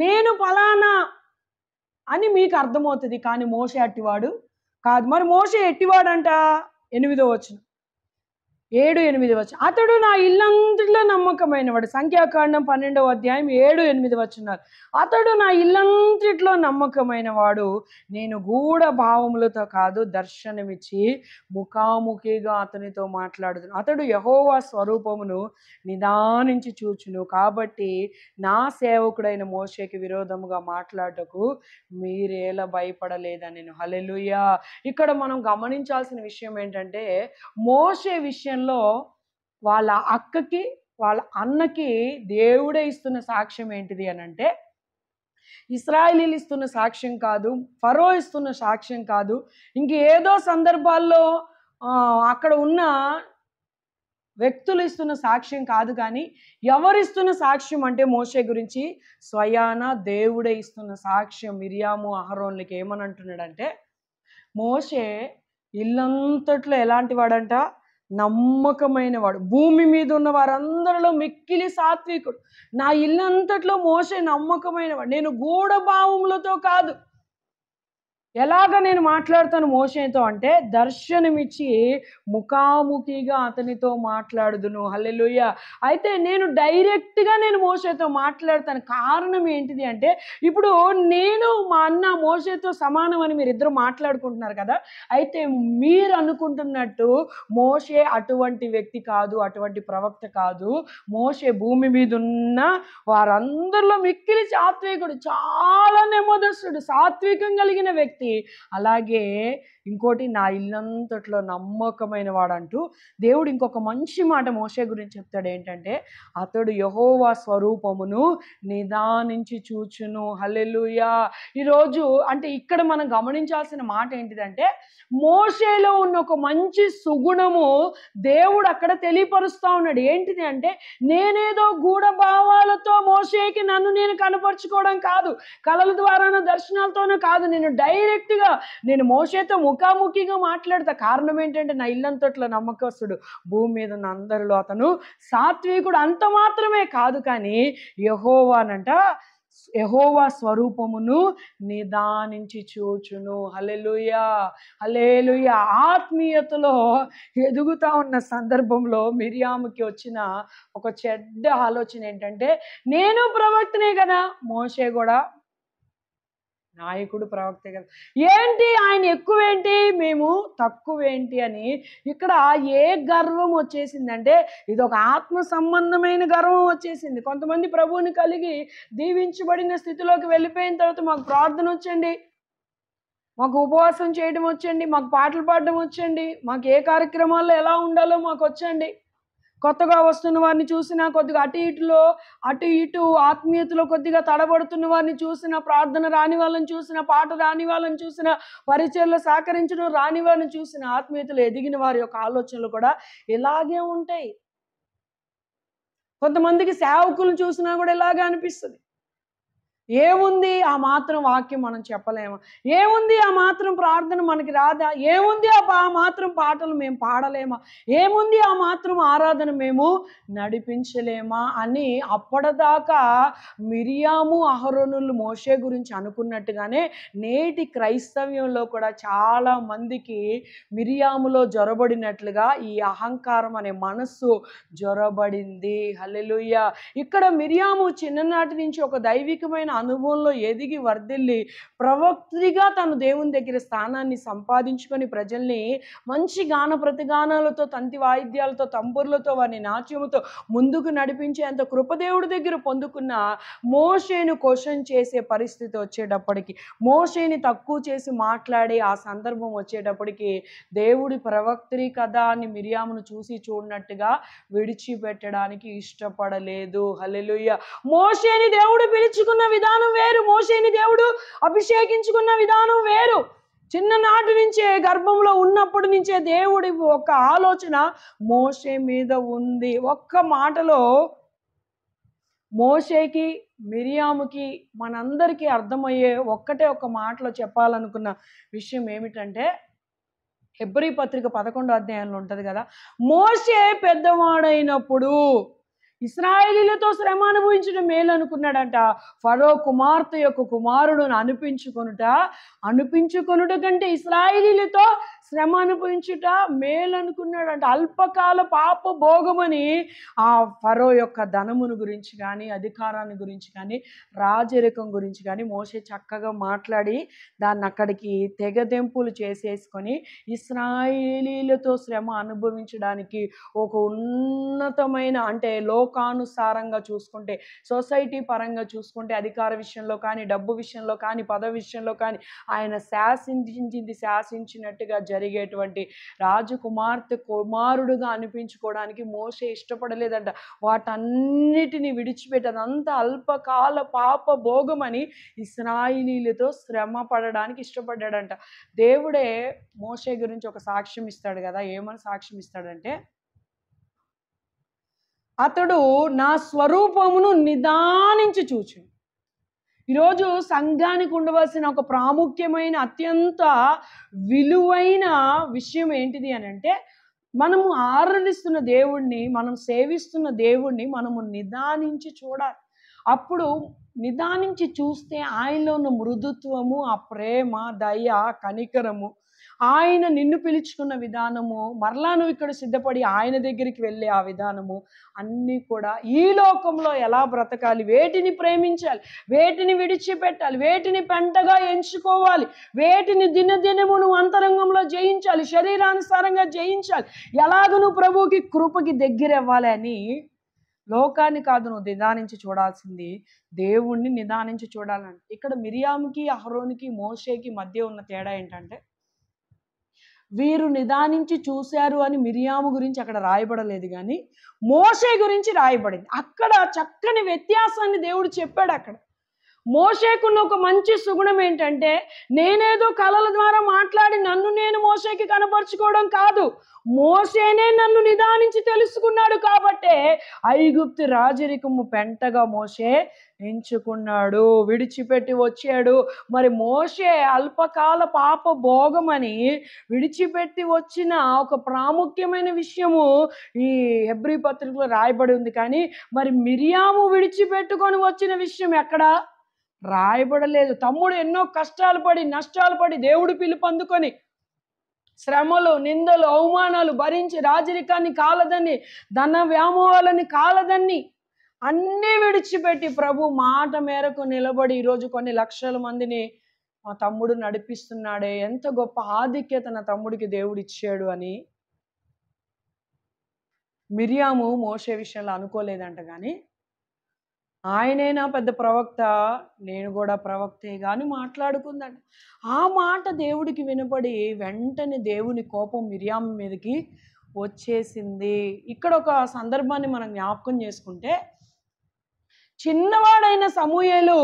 నేను ఫలానా అని మీకు అర్థమవుతుంది కానీ మోసే అట్టివాడు కాదు మరి మోసే ఎట్టివాడంట ఎనిమిదో వచ్చిన ఏడు ఎనిమిది వచ్చిన అతడు నా ఇల్లంతట్లో నమ్మకమైనవాడు సంఖ్యాకాండం పన్నెండవ అధ్యాయం ఏడు ఎనిమిది వచ్చినారు అతడు నా ఇల్లంతట్లో నమ్మకమైనవాడు నేను గూఢ భావములతో కాదు దర్శనమిచ్చి ముఖాముఖిగా అతనితో మాట్లాడుతున్నాను అతడు యహోవా స్వరూపమును నిదానించి చూచును కాబట్టి నా సేవకుడైన మోషకి విరోధముగా మాట్లాడటకు మీరేలా భయపడలేదని నేను హలెలుయా ఇక్కడ మనం గమనించాల్సిన విషయం ఏంటంటే మోసే విషయం విషయంలో వాళ్ళ అక్కకి వాళ్ళ అన్నకి దేవుడే ఇస్తున్న సాక్ష్యం ఏంటిది అని అంటే ఇస్రాయలీలు ఇస్తున్న సాక్ష్యం కాదు ఫరో ఇస్తున్న సాక్ష్యం కాదు ఇంక ఏదో సందర్భాల్లో అక్కడ ఉన్న వ్యక్తులు ఇస్తున్న సాక్ష్యం కాదు కానీ ఎవరిస్తున్న సాక్ష్యం అంటే మోసే గురించి స్వయాన దేవుడే ఇస్తున్న సాక్ష్యం మిరియాము అహరోన్లకి ఏమని అంటున్నాడంటే మోసే ఇల్లంతట్లో ఎలాంటి వాడంట నమ్మకమైన వాడు భూమి మీద ఉన్న వారందరిలో మిక్కిలి సాత్వికుడు నా ఇల్లంతట్లో మోసే నమ్మకమైన వాడు నేను గూఢభావములతో కాదు ఎలాగ నేను మాట్లాడతాను మోషేతో అంటే దర్శనమిచ్చి ముఖాముఖిగా అతనితో మాట్లాడుదును హల్లెలుయ్య అయితే నేను డైరెక్ట్గా నేను మోషేతో మాట్లాడతాను కారణం ఏంటిది అంటే ఇప్పుడు నేను మా అన్న మోషేతో సమానం అని మీరు ఇద్దరు మాట్లాడుకుంటున్నారు కదా అయితే మీరు అనుకుంటున్నట్టు మోషే అటువంటి వ్యక్తి కాదు అటువంటి ప్రవక్త కాదు మోషే భూమి మీద ఉన్న వారందరిలో మిక్కిలి సాత్వికుడు చాలా నెమ్మదస్సుడు సాత్వికం కలిగిన వ్యక్తి వ్యక్తి అలాగే ఇంకోటి నా ఇల్లంతట్లో నమ్మకమైన వాడంటూ దేవుడు ఇంకొక మంచి మాట మోసే గురించి చెప్తాడు ఏంటంటే అతడు యహోవా స్వరూపమును నిదానించి చూచును హలెలుయా ఈరోజు అంటే ఇక్కడ మనం గమనించాల్సిన మాట ఏంటిదంటే మోసేలో ఉన్న ఒక మంచి సుగుణము దేవుడు అక్కడ తెలియపరుస్తూ ఉన్నాడు ఏంటిది అంటే నేనేదో గూఢ భావాలతో మోసేకి నన్ను నేను కనపరుచుకోవడం కాదు కళల ద్వారానో దర్శనాలతోనూ కాదు నేను డైరెక్ట్ డైరెక్ట్గా నేను మోసేతో ముఖాముఖిగా మాట్లాడతా కారణం ఏంటంటే నా ఇల్లంతట్లో నమ్మకస్తుడు భూమి మీద ఉన్న అందరిలో అతను సాత్వికుడు అంత మాత్రమే కాదు కానీ యహోవానంట యహోవా స్వరూపమును నిదానించి చూచును హలెలుయా హలేలుయ ఆత్మీయతలో ఎదుగుతా ఉన్న సందర్భంలో మిరియాముకి వచ్చిన ఒక చెడ్డ ఆలోచన ఏంటంటే నేను ప్రవక్తనే కదా మోసే కూడా నాయకుడు ప్రవక్త కదా ఏంటి ఆయన ఎక్కువేంటి మేము తక్కువేంటి అని ఇక్కడ ఏ గర్వం వచ్చేసిందంటే ఇది ఒక ఆత్మ సంబంధమైన గర్వం వచ్చేసింది కొంతమంది ప్రభువుని కలిగి దీవించబడిన స్థితిలోకి వెళ్ళిపోయిన తర్వాత మాకు ప్రార్థన వచ్చండి మాకు ఉపవాసం చేయడం వచ్చండి మాకు పాటలు పాడడం వచ్చండి మాకు ఏ కార్యక్రమాల్లో ఎలా ఉండాలో మాకు వచ్చండి కొత్తగా వస్తున్న వారిని చూసినా కొద్దిగా అటు ఇటులో అటు ఇటు ఆత్మీయతలో కొద్దిగా తడబడుతున్న వారిని చూసిన ప్రార్థన రాని వాళ్ళని చూసిన పాట రాని వాళ్ళని చూసిన పరిచయలు సహకరించడం రాని వాళ్ళని చూసిన ఆత్మీయతలు ఎదిగిన వారి యొక్క ఆలోచనలు కూడా ఇలాగే ఉంటాయి కొంతమందికి సేవకులను చూసినా కూడా ఇలాగే అనిపిస్తుంది ఏముంది ఆ మాత్రం వాక్యం మనం చెప్పలేము ఏముంది ఆ మాత్రం ప్రార్థన మనకి రాదా ఏముంది ఆ మాత్రం పాటలు మేము పాడలేమా ఏముంది ఆ మాత్రం ఆరాధన మేము నడిపించలేమా అని అప్పటిదాకా మిరియాము అహరోనులు మోసే గురించి అనుకున్నట్టుగానే నేటి క్రైస్తవ్యంలో కూడా చాలా మందికి మిరియాములో జొరబడినట్లుగా ఈ అహంకారం అనే మనస్సు జొరబడింది హలెలుయ్య ఇక్కడ మిరియాము చిన్ననాటి నుంచి ఒక దైవికమైన అనుభవంలో ఎదిగి వర్దిల్లి ప్రవక్తిగా తను దేవుని దగ్గర స్థానాన్ని సంపాదించుకొని ప్రజల్ని మంచి గాన ప్రతిగానాలతో తంతి వాయిద్యాలతో తంబుర్లతో వారిని నాట్యముతో ముందుకు నడిపించేంత కృపదేవుడి దగ్గర పొందుకున్న మోషేను క్వశ్చన్ చేసే పరిస్థితి వచ్చేటప్పటికి మోషేని తక్కువ చేసి మాట్లాడే ఆ సందర్భం వచ్చేటప్పటికి దేవుడి ప్రవక్తి కదా అని మిరియామును చూసి చూడనట్టుగా విడిచిపెట్టడానికి ఇష్టపడలేదు హలెలుయ్య మోషేని దేవుడు పిలుచుకున్న విధానం వేరు మోసేని దేవుడు అభిషేకించుకున్న విధానం వేరు చిన్ననాటి నుంచే గర్భంలో ఉన్నప్పటి నుంచే దేవుడి ఒక ఆలోచన మోసే మీద ఉంది ఒక్క మాటలో మోసేకి మిరియాముకి మనందరికీ అర్థమయ్యే ఒక్కటే ఒక్క మాటలో చెప్పాలనుకున్న విషయం ఏమిటంటే హెబ్రి పత్రిక పదకొండో అధ్యాయంలో ఉంటుంది కదా మోసే పెద్దవాడైనప్పుడు ఇస్రాయేలీలతో శ్రమ అనుభవించడం మేలు అనుకున్నాడంట ఫరో కుమార్తె యొక్క కుమారుడును అనిపించుకొనుట అనిపించుకొనుట కంటే ఇస్రాయేలీలతో శ్రమ అనుభవించుట మేలు అనుకున్నాడు అంటే అల్పకాల పాప భోగమని ఆ ఫరో యొక్క ధనమును గురించి కానీ అధికారాన్ని గురించి కానీ రాజరికం గురించి కానీ మోసే చక్కగా మాట్లాడి దాన్ని అక్కడికి తెగదెంపులు చేసేసుకొని ఇస్రాయేలీలతో శ్రమ అనుభవించడానికి ఒక ఉన్నతమైన అంటే లోకానుసారంగా చూసుకుంటే సొసైటీ పరంగా చూసుకుంటే అధికార విషయంలో కానీ డబ్బు విషయంలో కానీ పద విషయంలో కానీ ఆయన శాసించింది శాసించినట్టుగా జరిగి జరిగేటువంటి రాజకుమార్తె కుమారుడుగా అనిపించుకోవడానికి మోసే ఇష్టపడలేదంట వాటన్నిటిని విడిచిపెట్టి అంత అల్పకాల పాప భోగమని ఇస్రాయిలీలతో శ్రమ పడడానికి ఇష్టపడ్డాడంట దేవుడే మోసే గురించి ఒక సాక్ష్యం ఇస్తాడు కదా ఏమని సాక్ష్యం ఇస్తాడంటే అతడు నా స్వరూపమును నిదానించి చూచును ఈరోజు సంఘానికి ఉండవలసిన ఒక ప్రాముఖ్యమైన అత్యంత విలువైన విషయం ఏంటిది అని అంటే మనము ఆరాధిస్తున్న దేవుణ్ణి మనం సేవిస్తున్న దేవుణ్ణి మనము నిదానించి చూడాలి అప్పుడు నిదానించి చూస్తే ఆయనలో ఉన్న మృదుత్వము ఆ ప్రేమ దయ కనికరము ఆయన నిన్ను పిలుచుకున్న విధానము మరలా నువ్వు ఇక్కడ సిద్ధపడి ఆయన దగ్గరికి వెళ్ళే ఆ విధానము అన్నీ కూడా ఈ లోకంలో ఎలా బ్రతకాలి వేటిని ప్రేమించాలి వేటిని విడిచిపెట్టాలి వేటిని పెంటగా ఎంచుకోవాలి వేటిని దినదినము నువ్వు అంతరంగంలో జయించాలి శరీరానుసారంగా జయించాలి ఎలాగ నువ్వు ప్రభువుకి కృపకి దగ్గరవ్వాలి అని లోకాన్ని కాదు నువ్వు నిదానించి చూడాల్సింది దేవుణ్ణి నిదానించి చూడాలని ఇక్కడ మిరియాంకి అహరోనికి మోషేకి మధ్య ఉన్న తేడా ఏంటంటే వీరు నిదానించి చూశారు అని మిరియాము గురించి అక్కడ రాయబడలేదు కానీ మోషే గురించి రాయబడింది అక్కడ చక్కని వ్యత్యాసాన్ని దేవుడు చెప్పాడు అక్కడ మోసేకున్న ఒక మంచి సుగుణం ఏంటంటే నేనేదో కళల ద్వారా మాట్లాడి నన్ను నేను మోసేకి కనపరుచుకోవడం కాదు మోసేనే నన్ను నిదానించి తెలుసుకున్నాడు కాబట్టే ఐగుప్తి రాజరికము పెంటగా మోషే ఎంచుకున్నాడు విడిచిపెట్టి వచ్చాడు మరి మోషే అల్పకాల పాప భోగమని విడిచిపెట్టి వచ్చిన ఒక ప్రాముఖ్యమైన విషయము ఈ హెబ్రి పత్రికలో రాయబడి ఉంది కానీ మరి మిరియాము విడిచిపెట్టుకొని వచ్చిన విషయం ఎక్కడ రాయబడలేదు తమ్ముడు ఎన్నో కష్టాలు పడి నష్టాలు పడి దేవుడు పిలుపు అందుకొని శ్రమలు నిందలు అవమానాలు భరించి రాజరికాన్ని కాలదని ధన వ్యామోహాలని కాలదని అన్నీ విడిచిపెట్టి ప్రభు మాట మేరకు నిలబడి ఈరోజు కొన్ని లక్షల మందిని మా తమ్ముడు నడిపిస్తున్నాడే ఎంత గొప్ప ఆధిక్యత నా తమ్ముడికి దేవుడు ఇచ్చాడు అని మిరియాము మోసే విషయంలో అనుకోలేదంట కానీ ఆయనైనా పెద్ద ప్రవక్త నేను కూడా ప్రవక్తే కానీ మాట్లాడుకుందంట ఆ మాట దేవుడికి వినపడి వెంటనే దేవుని కోపం మిర్యాము మీదకి వచ్చేసింది ఇక్కడ ఒక సందర్భాన్ని మనం జ్ఞాపకం చేసుకుంటే చిన్నవాడైన సమూహలు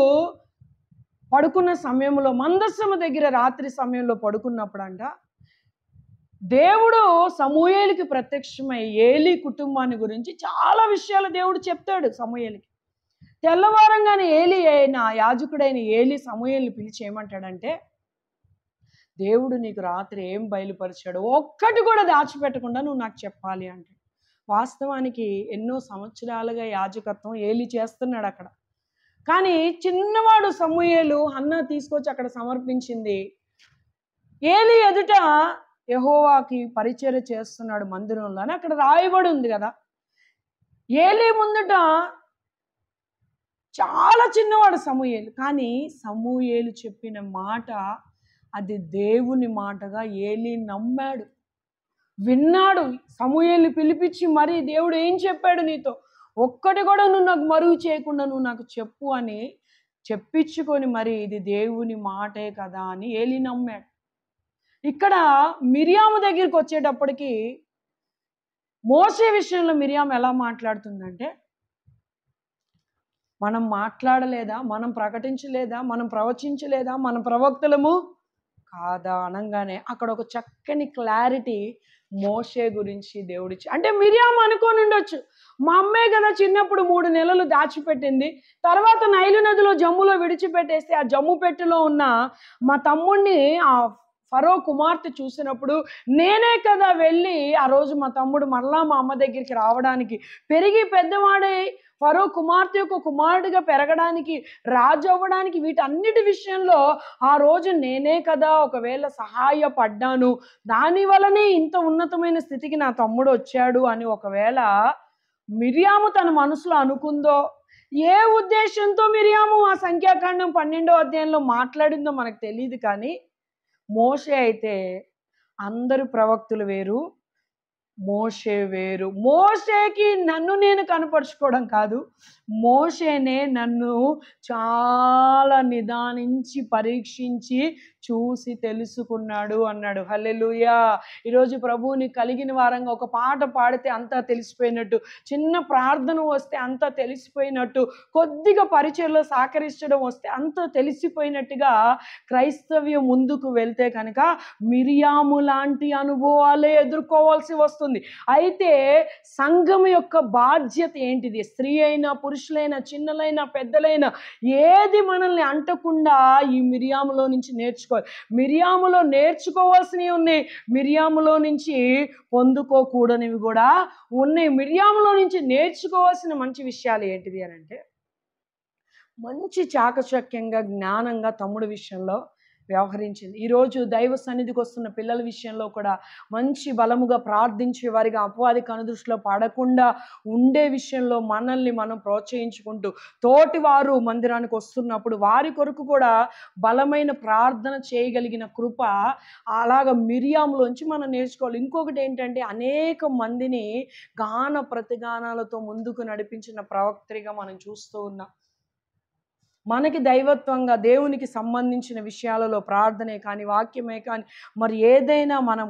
పడుకున్న సమయంలో మందస్సము దగ్గర రాత్రి సమయంలో పడుకున్నప్పుడు అంట దేవుడు సమూహలకి ప్రత్యక్షమై ఏలి కుటుంబాన్ని గురించి చాలా విషయాలు దేవుడు చెప్తాడు సమూహలకి తెల్లవారంగానే ఏలి అయిన యాజకుడైన ఏలి సమూహేలిని పిలిచి ఏమంటాడంటే దేవుడు నీకు రాత్రి ఏం బయలుపరిచాడు ఒక్కటి కూడా దాచిపెట్టకుండా నువ్వు నాకు చెప్పాలి అంటాడు వాస్తవానికి ఎన్నో సంవత్సరాలుగా యాజకత్వం ఏలి చేస్తున్నాడు అక్కడ కానీ చిన్నవాడు సమూహలు అన్న తీసుకొచ్చి అక్కడ సమర్పించింది ఏలి ఎదుట యహోవాకి పరిచయం చేస్తున్నాడు మందిరంలో అని అక్కడ రాయబడి ఉంది కదా ఏలి ముందుట చాలా చిన్నవాడు సమూహేలు కానీ సమూహేలు చెప్పిన మాట అది దేవుని మాటగా ఏలి నమ్మాడు విన్నాడు సమూహల్ని పిలిపించి మరీ దేవుడు ఏం చెప్పాడు నీతో ఒక్కటి కూడా నువ్వు నాకు మరుగు చేయకుండా నువ్వు నాకు చెప్పు అని చెప్పించుకొని మరి ఇది దేవుని మాటే కదా అని ఏలి నమ్మాడు ఇక్కడ మిరియాము దగ్గరికి వచ్చేటప్పటికి మోసే విషయంలో మిరియాం ఎలా మాట్లాడుతుందంటే మనం మాట్లాడలేదా మనం ప్రకటించలేదా మనం ప్రవచించలేదా మన ప్రవక్తలము కాదా అనగానే అక్కడ ఒక చక్కని క్లారిటీ మోషే గురించి దేవుడి అంటే మిరియాం అనుకోని ఉండొచ్చు మా అమ్మే కదా చిన్నప్పుడు మూడు నెలలు దాచిపెట్టింది తర్వాత నైలు నదిలో జమ్ములో విడిచిపెట్టేస్తే ఆ జమ్ము పెట్టెలో ఉన్న మా తమ్ముణ్ణి ఆ ఫరో కుమార్తె చూసినప్పుడు నేనే కదా వెళ్ళి ఆ రోజు మా తమ్ముడు మరలా మా అమ్మ దగ్గరికి రావడానికి పెరిగి పెద్దవాడై ఫరో కుమార్తె యొక్క కుమారుడిగా పెరగడానికి రాజు అవ్వడానికి వీటన్నిటి విషయంలో ఆ రోజు నేనే కదా ఒకవేళ సహాయపడ్డాను దాని వలనే ఇంత ఉన్నతమైన స్థితికి నా తమ్ముడు వచ్చాడు అని ఒకవేళ మిరియాము తన మనసులో అనుకుందో ఏ ఉద్దేశంతో మిరియాము ఆ సంఖ్యాకాండం పన్నెండో అధ్యాయంలో మాట్లాడిందో మనకు తెలియదు కానీ మోషే అయితే అందరు ప్రవక్తులు వేరు మోషే వేరు మోషేకి నన్ను నేను కనపరుచుకోవడం కాదు మోషేనే నన్ను చాలా నిదానించి పరీక్షించి చూసి తెలుసుకున్నాడు అన్నాడు హల్లెలుయా ఈరోజు ప్రభువుని కలిగిన వారంగా ఒక పాట పాడితే అంతా తెలిసిపోయినట్టు చిన్న ప్రార్థన వస్తే అంతా తెలిసిపోయినట్టు కొద్దిగా పరిచయంలో సహకరించడం వస్తే అంతా తెలిసిపోయినట్టుగా క్రైస్తవ్యం ముందుకు వెళ్తే కనుక మిరియాము లాంటి అనుభవాలే ఎదుర్కోవాల్సి వస్తుంది అయితే సంఘం యొక్క బాధ్యత ఏంటిది స్త్రీ అయినా పురుషులైనా చిన్నలైనా పెద్దలైనా ఏది మనల్ని అంటకుండా ఈ మిరియాములో నుంచి నేర్చుకో నేర్చుకో మిరియాములో నేర్చుకోవాల్సినవి ఉన్నాయి మిరియాములో నుంచి పొందుకోకూడనివి కూడా ఉన్నాయి మిరియాములో నుంచి నేర్చుకోవాల్సిన మంచి విషయాలు ఏంటిది అని అంటే మంచి చాకచక్యంగా జ్ఞానంగా తమ్ముడు విషయంలో వ్యవహరించింది ఈరోజు దైవ సన్నిధికి వస్తున్న పిల్లల విషయంలో కూడా మంచి బలముగా ప్రార్థించే వారిగా అపవాది కనుదృష్టిలో పడకుండా ఉండే విషయంలో మనల్ని మనం ప్రోత్సహించుకుంటూ తోటి వారు మందిరానికి వస్తున్నప్పుడు వారి కొరకు కూడా బలమైన ప్రార్థన చేయగలిగిన కృప అలాగ మిరియాంలోంచి మనం నేర్చుకోవాలి ఇంకొకటి ఏంటంటే అనేక మందిని గాన ప్రతిగానాలతో ముందుకు నడిపించిన ప్రవక్తగా మనం చూస్తూ ఉన్నాం మనకి దైవత్వంగా దేవునికి సంబంధించిన విషయాలలో ప్రార్థనే కానీ వాక్యమే కానీ మరి ఏదైనా మనం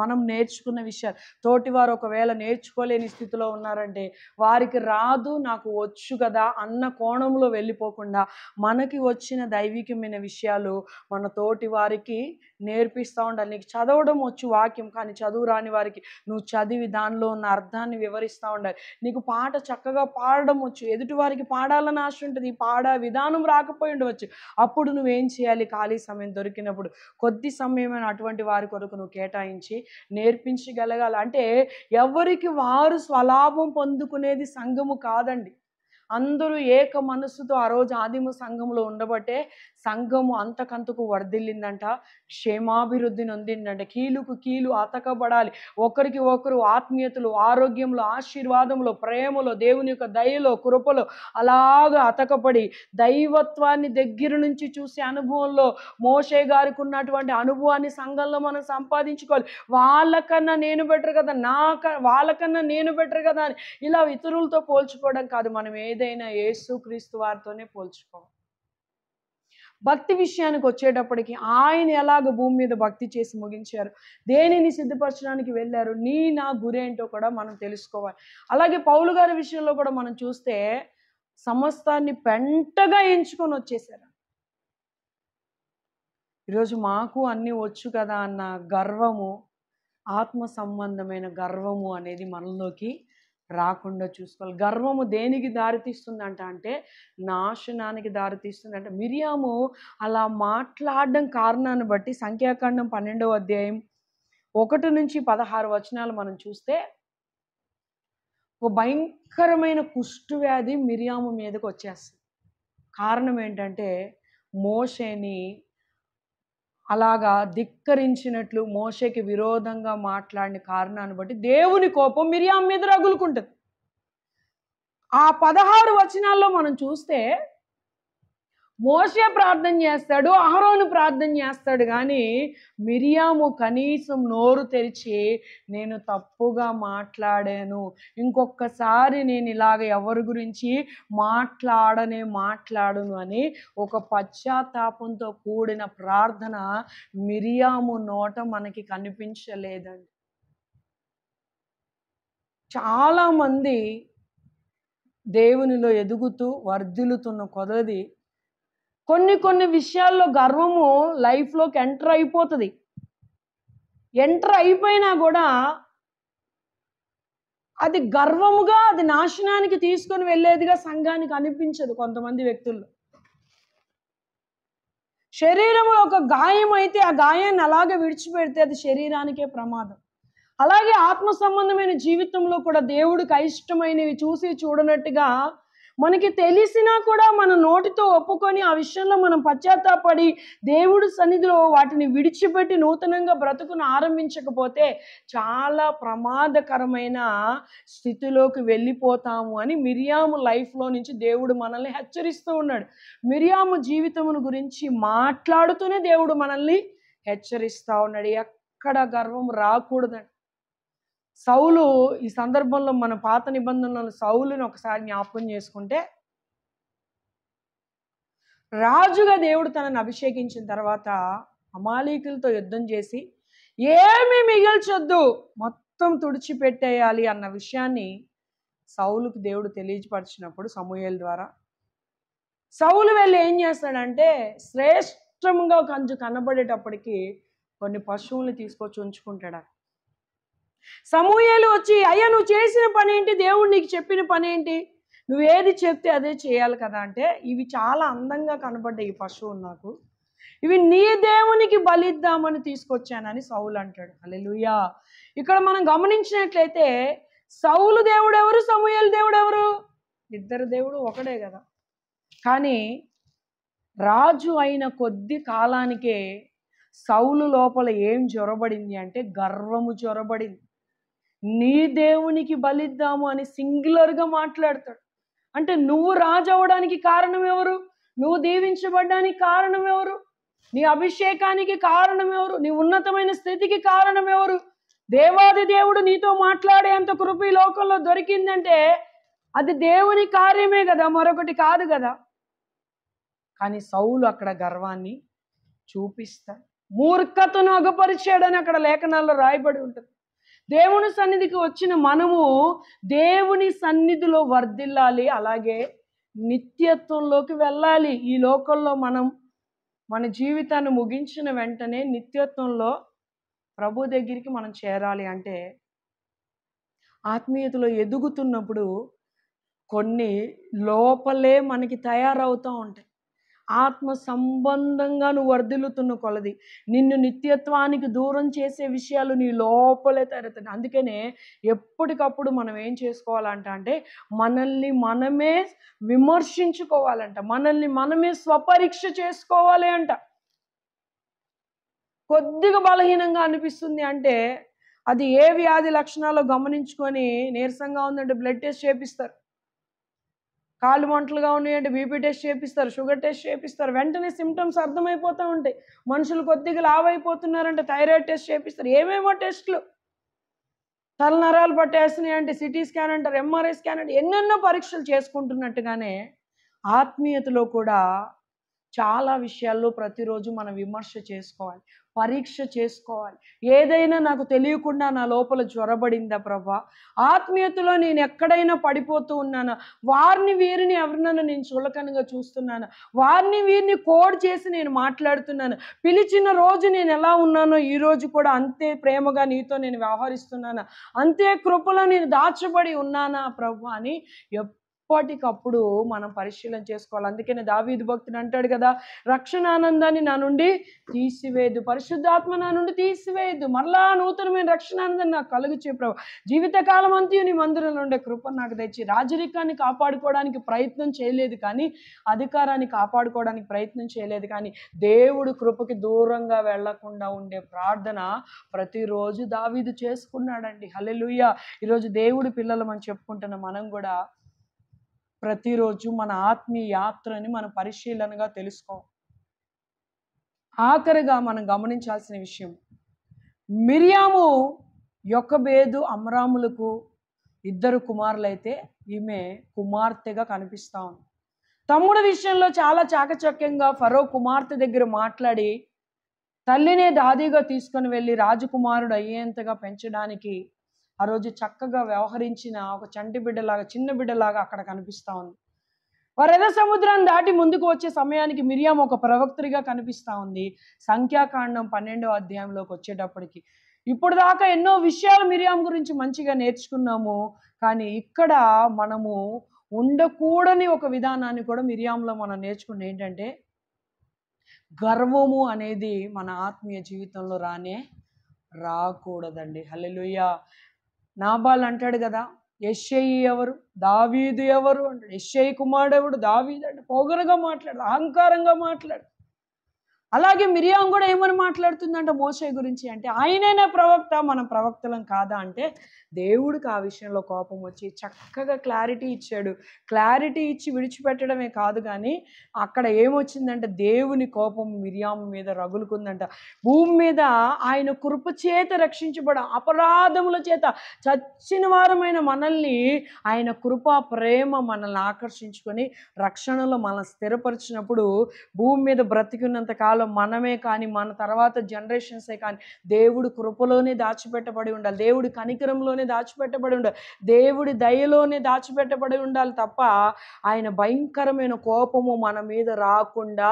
మనం నేర్చుకున్న విషయాలు తోటివారు ఒకవేళ నేర్చుకోలేని స్థితిలో ఉన్నారంటే వారికి రాదు నాకు వచ్చు కదా అన్న కోణంలో వెళ్ళిపోకుండా మనకి వచ్చిన దైవికమైన విషయాలు మన తోటి వారికి నేర్పిస్తూ ఉండాలి నీకు చదవడం వచ్చు వాక్యం కానీ చదువు రాని వారికి నువ్వు చదివి దానిలో ఉన్న అర్థాన్ని వివరిస్తూ ఉండాలి నీకు పాట చక్కగా పాడడం వచ్చు ఎదుటి వారికి పాడాలని ఆశ ఉంటుంది పాడ విధానం రాకపోయి ఉండవచ్చు అప్పుడు నువ్వేం చేయాలి ఖాళీ సమయం దొరికినప్పుడు కొద్ది సమయమైన అటువంటి వారి కొరకు నువ్వు కేటాయించి నేర్పించగలగాలి అంటే ఎవరికి వారు స్వలాభం పొందుకునేది సంఘము కాదండి అందరూ ఏక మనస్సుతో ఆ రోజు ఆదిమ సంఘంలో ఉండబట్టే సంఘము అంతకంతకు వర్ధిల్లిందంట క్షేమాభివృద్ధి నొందిందంట కీలుకు కీలు అతకబడాలి ఒకరికి ఒకరు ఆత్మీయతలు ఆరోగ్యంలో ఆశీర్వాదంలో ప్రేమలో దేవుని యొక్క దయలో కృపలో అలాగా అతకబడి దైవత్వాన్ని దగ్గర నుంచి చూసే అనుభవంలో మోషే గారికి ఉన్నటువంటి అనుభవాన్ని సంఘంలో మనం సంపాదించుకోవాలి వాళ్ళకన్నా నేను బెటర్ కదా నా వాళ్ళకన్నా నేను బెటర్ కదా అని ఇలా ఇతరులతో పోల్చుకోవడం కాదు మనం ఏదైనా యేసు క్రీస్తు వారితోనే పోల్చుకోవాలి భక్తి విషయానికి వచ్చేటప్పటికి ఆయన ఎలాగ భూమి మీద భక్తి చేసి ముగించారు దేనిని సిద్ధపరచడానికి వెళ్ళారు నీ నా గురేంటో కూడా మనం తెలుసుకోవాలి అలాగే పౌలు గారి విషయంలో కూడా మనం చూస్తే సమస్తాన్ని పెంటగా ఎంచుకొని వచ్చేసారు ఈరోజు మాకు అన్నీ వచ్చు కదా అన్న గర్వము ఆత్మ సంబంధమైన గర్వము అనేది మనలోకి రాకుండా చూసుకోవాలి గర్వము దేనికి దారితీస్తుందంట అంటే నాశనానికి దారితీస్తుందంట మిరియాము అలా మాట్లాడడం కారణాన్ని బట్టి సంఖ్యాకాండం పన్నెండవ అధ్యాయం ఒకటి నుంచి పదహారు వచనాలు మనం చూస్తే ఒక భయంకరమైన కుష్టు వ్యాధి మిరియాము మీదకు వచ్చేస్తుంది కారణం ఏంటంటే మోషేని అలాగా ధిక్కరించినట్లు మోసకి విరోధంగా మాట్లాడిన కారణాన్ని బట్టి దేవుని కోపం మిరియాం మీద రగులుకుంటుంది ఆ పదహారు వచనాల్లో మనం చూస్తే మోసే ప్రార్థన చేస్తాడు ఆహరోను ప్రార్థన చేస్తాడు కానీ మిరియాము కనీసం నోరు తెరిచి నేను తప్పుగా మాట్లాడాను ఇంకొకసారి నేను ఇలాగ ఎవరి గురించి మాట్లాడనే మాట్లాడను అని ఒక పశ్చాత్తాపంతో కూడిన ప్రార్థన మిరియాము నోట మనకి కనిపించలేదండి చాలామంది దేవునిలో ఎదుగుతూ వర్ధిల్లుతున్న కొదది కొన్ని కొన్ని విషయాల్లో గర్వము లైఫ్లోకి ఎంటర్ అయిపోతుంది ఎంటర్ అయిపోయినా కూడా అది గర్వముగా అది నాశనానికి తీసుకొని వెళ్ళేదిగా సంఘానికి అనిపించదు కొంతమంది వ్యక్తుల్లో శరీరంలో ఒక గాయం అయితే ఆ గాయాన్ని అలాగే విడిచిపెడితే అది శరీరానికే ప్రమాదం అలాగే ఆత్మ సంబంధమైన జీవితంలో కూడా దేవుడికి అయిష్టమైనవి చూసి చూడనట్టుగా మనకి తెలిసినా కూడా మన నోటితో ఒప్పుకొని ఆ విషయంలో మనం పశ్చాత్తాపడి దేవుడు సన్నిధిలో వాటిని విడిచిపెట్టి నూతనంగా బ్రతుకును ఆరంభించకపోతే చాలా ప్రమాదకరమైన స్థితిలోకి వెళ్ళిపోతాము అని మిరియాము లైఫ్లో నుంచి దేవుడు మనల్ని హెచ్చరిస్తూ ఉన్నాడు మిరియాము జీవితమును గురించి మాట్లాడుతూనే దేవుడు మనల్ని హెచ్చరిస్తూ ఉన్నాడు ఎక్కడ గర్వం రాకూడదండి సౌలు ఈ సందర్భంలో మన పాత నిబంధనలు సౌలుని ఒకసారి జ్ఞాపకం చేసుకుంటే రాజుగా దేవుడు తనను అభిషేకించిన తర్వాత అమాలీకులతో యుద్ధం చేసి ఏమి మిగిల్చొద్దు మొత్తం తుడిచిపెట్టేయాలి అన్న విషయాన్ని సౌలుకు దేవుడు తెలియపరిచినప్పుడు సమూహల ద్వారా సౌలు వెళ్ళి ఏం చేస్తాడంటే శ్రేష్టంగా కంచు కనబడేటప్పటికి కొన్ని పశువుల్ని తీసుకొచ్చి ఉంచుకుంటాడు సమూహలు వచ్చి అయ్యా నువ్వు చేసిన పని ఏంటి దేవుడు నీకు చెప్పిన పని ఏంటి నువ్వు ఏది చెప్తే అదే చేయాలి కదా అంటే ఇవి చాలా అందంగా కనబడ్డాయి ఈ పశువు నాకు ఇవి నీ దేవునికి బలిద్దామని తీసుకొచ్చానని సౌలు అంటాడు అలెలుయా ఇక్కడ మనం గమనించినట్లయితే సౌలు దేవుడు ఎవరు సమూహల దేవుడు ఎవరు ఇద్దరు దేవుడు ఒకడే కదా కానీ రాజు అయిన కొద్ది కాలానికే సౌలు లోపల ఏం జ్వరబడింది అంటే గర్వము జ్వరబడింది నీ దేవునికి బలిద్దాము అని సింగులర్గా మాట్లాడతాడు అంటే నువ్వు రాజు కారణం ఎవరు నువ్వు దీవించబడ్డానికి కారణం ఎవరు నీ అభిషేకానికి కారణం ఎవరు నీ ఉన్నతమైన స్థితికి కారణం ఎవరు దేవాది దేవుడు నీతో మాట్లాడేంత కృప ఈ లోకంలో దొరికిందంటే అది దేవుని కార్యమే కదా మరొకటి కాదు కదా కానీ సౌలు అక్కడ గర్వాన్ని చూపిస్తాడు మూర్ఖతను అగపరిచాడని అక్కడ లేఖనాల్లో రాయబడి ఉంటుంది దేవుని సన్నిధికి వచ్చిన మనము దేవుని సన్నిధిలో వర్ధిల్లాలి అలాగే నిత్యత్వంలోకి వెళ్ళాలి ఈ లోకంలో మనం మన జీవితాన్ని ముగించిన వెంటనే నిత్యత్వంలో ప్రభు దగ్గరికి మనం చేరాలి అంటే ఆత్మీయతలో ఎదుగుతున్నప్పుడు కొన్ని లోపలే మనకి తయారవుతూ ఉంటాయి ఆత్మ సంబంధంగా నువ్వు వర్ధిల్లుతున్న కొలది నిన్ను నిత్యత్వానికి దూరం చేసే విషయాలు నీ లోపలే తెరతుంది అందుకనే ఎప్పటికప్పుడు మనం ఏం చేసుకోవాలంట అంటే మనల్ని మనమే విమర్శించుకోవాలంట మనల్ని మనమే స్వపరీక్ష చేసుకోవాలి అంట కొద్దిగా బలహీనంగా అనిపిస్తుంది అంటే అది ఏ వ్యాధి లక్షణాలు గమనించుకొని నీరసంగా ఉందంటే బ్లడ్ టెస్ట్ చేపిస్తారు కాళ్ళు మంటలుగా ఉన్నాయంటే బీపీ టెస్ట్ చేపిస్తారు షుగర్ టెస్ట్ చేపిస్తారు వెంటనే సిమ్టమ్స్ అర్థమైపోతూ ఉంటాయి మనుషులు కొద్దిగా లావైపోతున్నారంటే థైరాయిడ్ టెస్ట్ చేపిస్తారు ఏమేమో టెస్ట్లు తలనరాలు పట్టేస్తున్నాయి అంటే సిటీ స్కాన్ అంటారు ఎంఆర్ఐ స్కాన్ అంటే ఎన్నెన్నో పరీక్షలు చేసుకుంటున్నట్టుగానే ఆత్మీయతలో కూడా చాలా విషయాల్లో ప్రతిరోజు మనం విమర్శ చేసుకోవాలి పరీక్ష చేసుకోవాలి ఏదైనా నాకు తెలియకుండా నా లోపల జ్వరబడిందా ప్రభా ఆత్మీయతలో నేను ఎక్కడైనా పడిపోతూ ఉన్నానా వారిని వీరిని ఎవరినైనా నేను చులకనగా చూస్తున్నాను వారిని వీరిని కోడ్ చేసి నేను మాట్లాడుతున్నాను పిలిచిన రోజు నేను ఎలా ఉన్నానో ఈ రోజు కూడా అంతే ప్రేమగా నీతో నేను వ్యవహరిస్తున్నానా అంతే కృపలో నేను దాచబడి ఉన్నానా ప్రభు అని ఎప్పటికప్పుడు మనం పరిశీలన చేసుకోవాలి అందుకనే దావీదు భక్తుని అంటాడు కదా రక్షణ ఆనందాన్ని నా నుండి తీసివేయదు పరిశుద్ధాత్మ నా నుండి తీసివేయదు మరలా నూతనమైన రక్షణ నాకు కలుగుచే చెప్పావు జీవితకాలం అంతా నీ మందిరంలో ఉండే కృప నాకు తెచ్చి రాజరికాన్ని కాపాడుకోవడానికి ప్రయత్నం చేయలేదు కానీ అధికారాన్ని కాపాడుకోవడానికి ప్రయత్నం చేయలేదు కానీ దేవుడు కృపకి దూరంగా వెళ్లకుండా ఉండే ప్రార్థన ప్రతిరోజు దావీదు చేసుకున్నాడండి హలెలుయ్య ఈరోజు దేవుడు పిల్లలు మనం చెప్పుకుంటున్న మనం కూడా ప్రతిరోజు మన ఆత్మీయ యాత్రని మనం పరిశీలనగా తెలుసుకో ఆఖరిగా మనం గమనించాల్సిన విషయం మిరియాము యొక్కబేదు అమరాములకు ఇద్దరు కుమారులైతే ఈమె కుమార్తెగా కనిపిస్తా ఉంది తమ్ముడు విషయంలో చాలా చాకచక్యంగా ఫరో కుమార్తె దగ్గర మాట్లాడి తల్లినే దాదీగా తీసుకొని వెళ్ళి రాజకుమారుడు అయ్యేంతగా పెంచడానికి ఆ రోజు చక్కగా వ్యవహరించిన ఒక చంటి బిడ్డలాగా చిన్న బిడ్డలాగా అక్కడ కనిపిస్తూ ఉంది వరద సముద్రం సముద్రాన్ని దాటి ముందుకు వచ్చే సమయానికి మిరియాం ఒక ప్రవక్తరిగా కనిపిస్తూ ఉంది సంఖ్యాకాండం పన్నెండో అధ్యాయంలోకి వచ్చేటప్పటికి ఇప్పుడు దాకా ఎన్నో విషయాలు మిరియాం గురించి మంచిగా నేర్చుకున్నాము కానీ ఇక్కడ మనము ఉండకూడని ఒక విధానాన్ని కూడా మిరియాంలో మనం నేర్చుకున్న ఏంటంటే గర్వము అనేది మన ఆత్మీయ జీవితంలో రానే రాకూడదండి హలో నాబాల్ అంటాడు కదా ఎస్ఐ ఎవరు దావీదు ఎవరు అంటాడు ఎస్ఐ కుమారుడు ఎవడు దావీదు అంటే పొగరుగా మాట్లాడు అహంకారంగా మాట్లాడు అలాగే మిరియాం కూడా ఏమని మాట్లాడుతుందంట మోసే గురించి అంటే ఆయనైనా ప్రవక్త మనం ప్రవక్తలం కాదా అంటే దేవుడికి ఆ విషయంలో కోపం వచ్చి చక్కగా క్లారిటీ ఇచ్చాడు క్లారిటీ ఇచ్చి విడిచిపెట్టడమే కాదు కానీ అక్కడ ఏమొచ్చిందంటే దేవుని కోపం మిరియాం మీద రగులుకుందంట భూమి మీద ఆయన కృప చేత రక్షించబడ అపరాధముల చేత చచ్చిన వారమైన మనల్ని ఆయన కృప ప్రేమ మనల్ని ఆకర్షించుకొని రక్షణలో మనం స్థిరపరిచినప్పుడు భూమి మీద బ్రతికున్నంత కాలం కేవలం మనమే కానీ మన తర్వాత జనరేషన్సే కానీ దేవుడు కృపలోనే దాచిపెట్టబడి ఉండాలి దేవుడి కనికరంలోనే దాచిపెట్టబడి ఉండాలి దేవుడి దయలోనే దాచిపెట్టబడి ఉండాలి తప్ప ఆయన భయంకరమైన కోపము మన మీద రాకుండా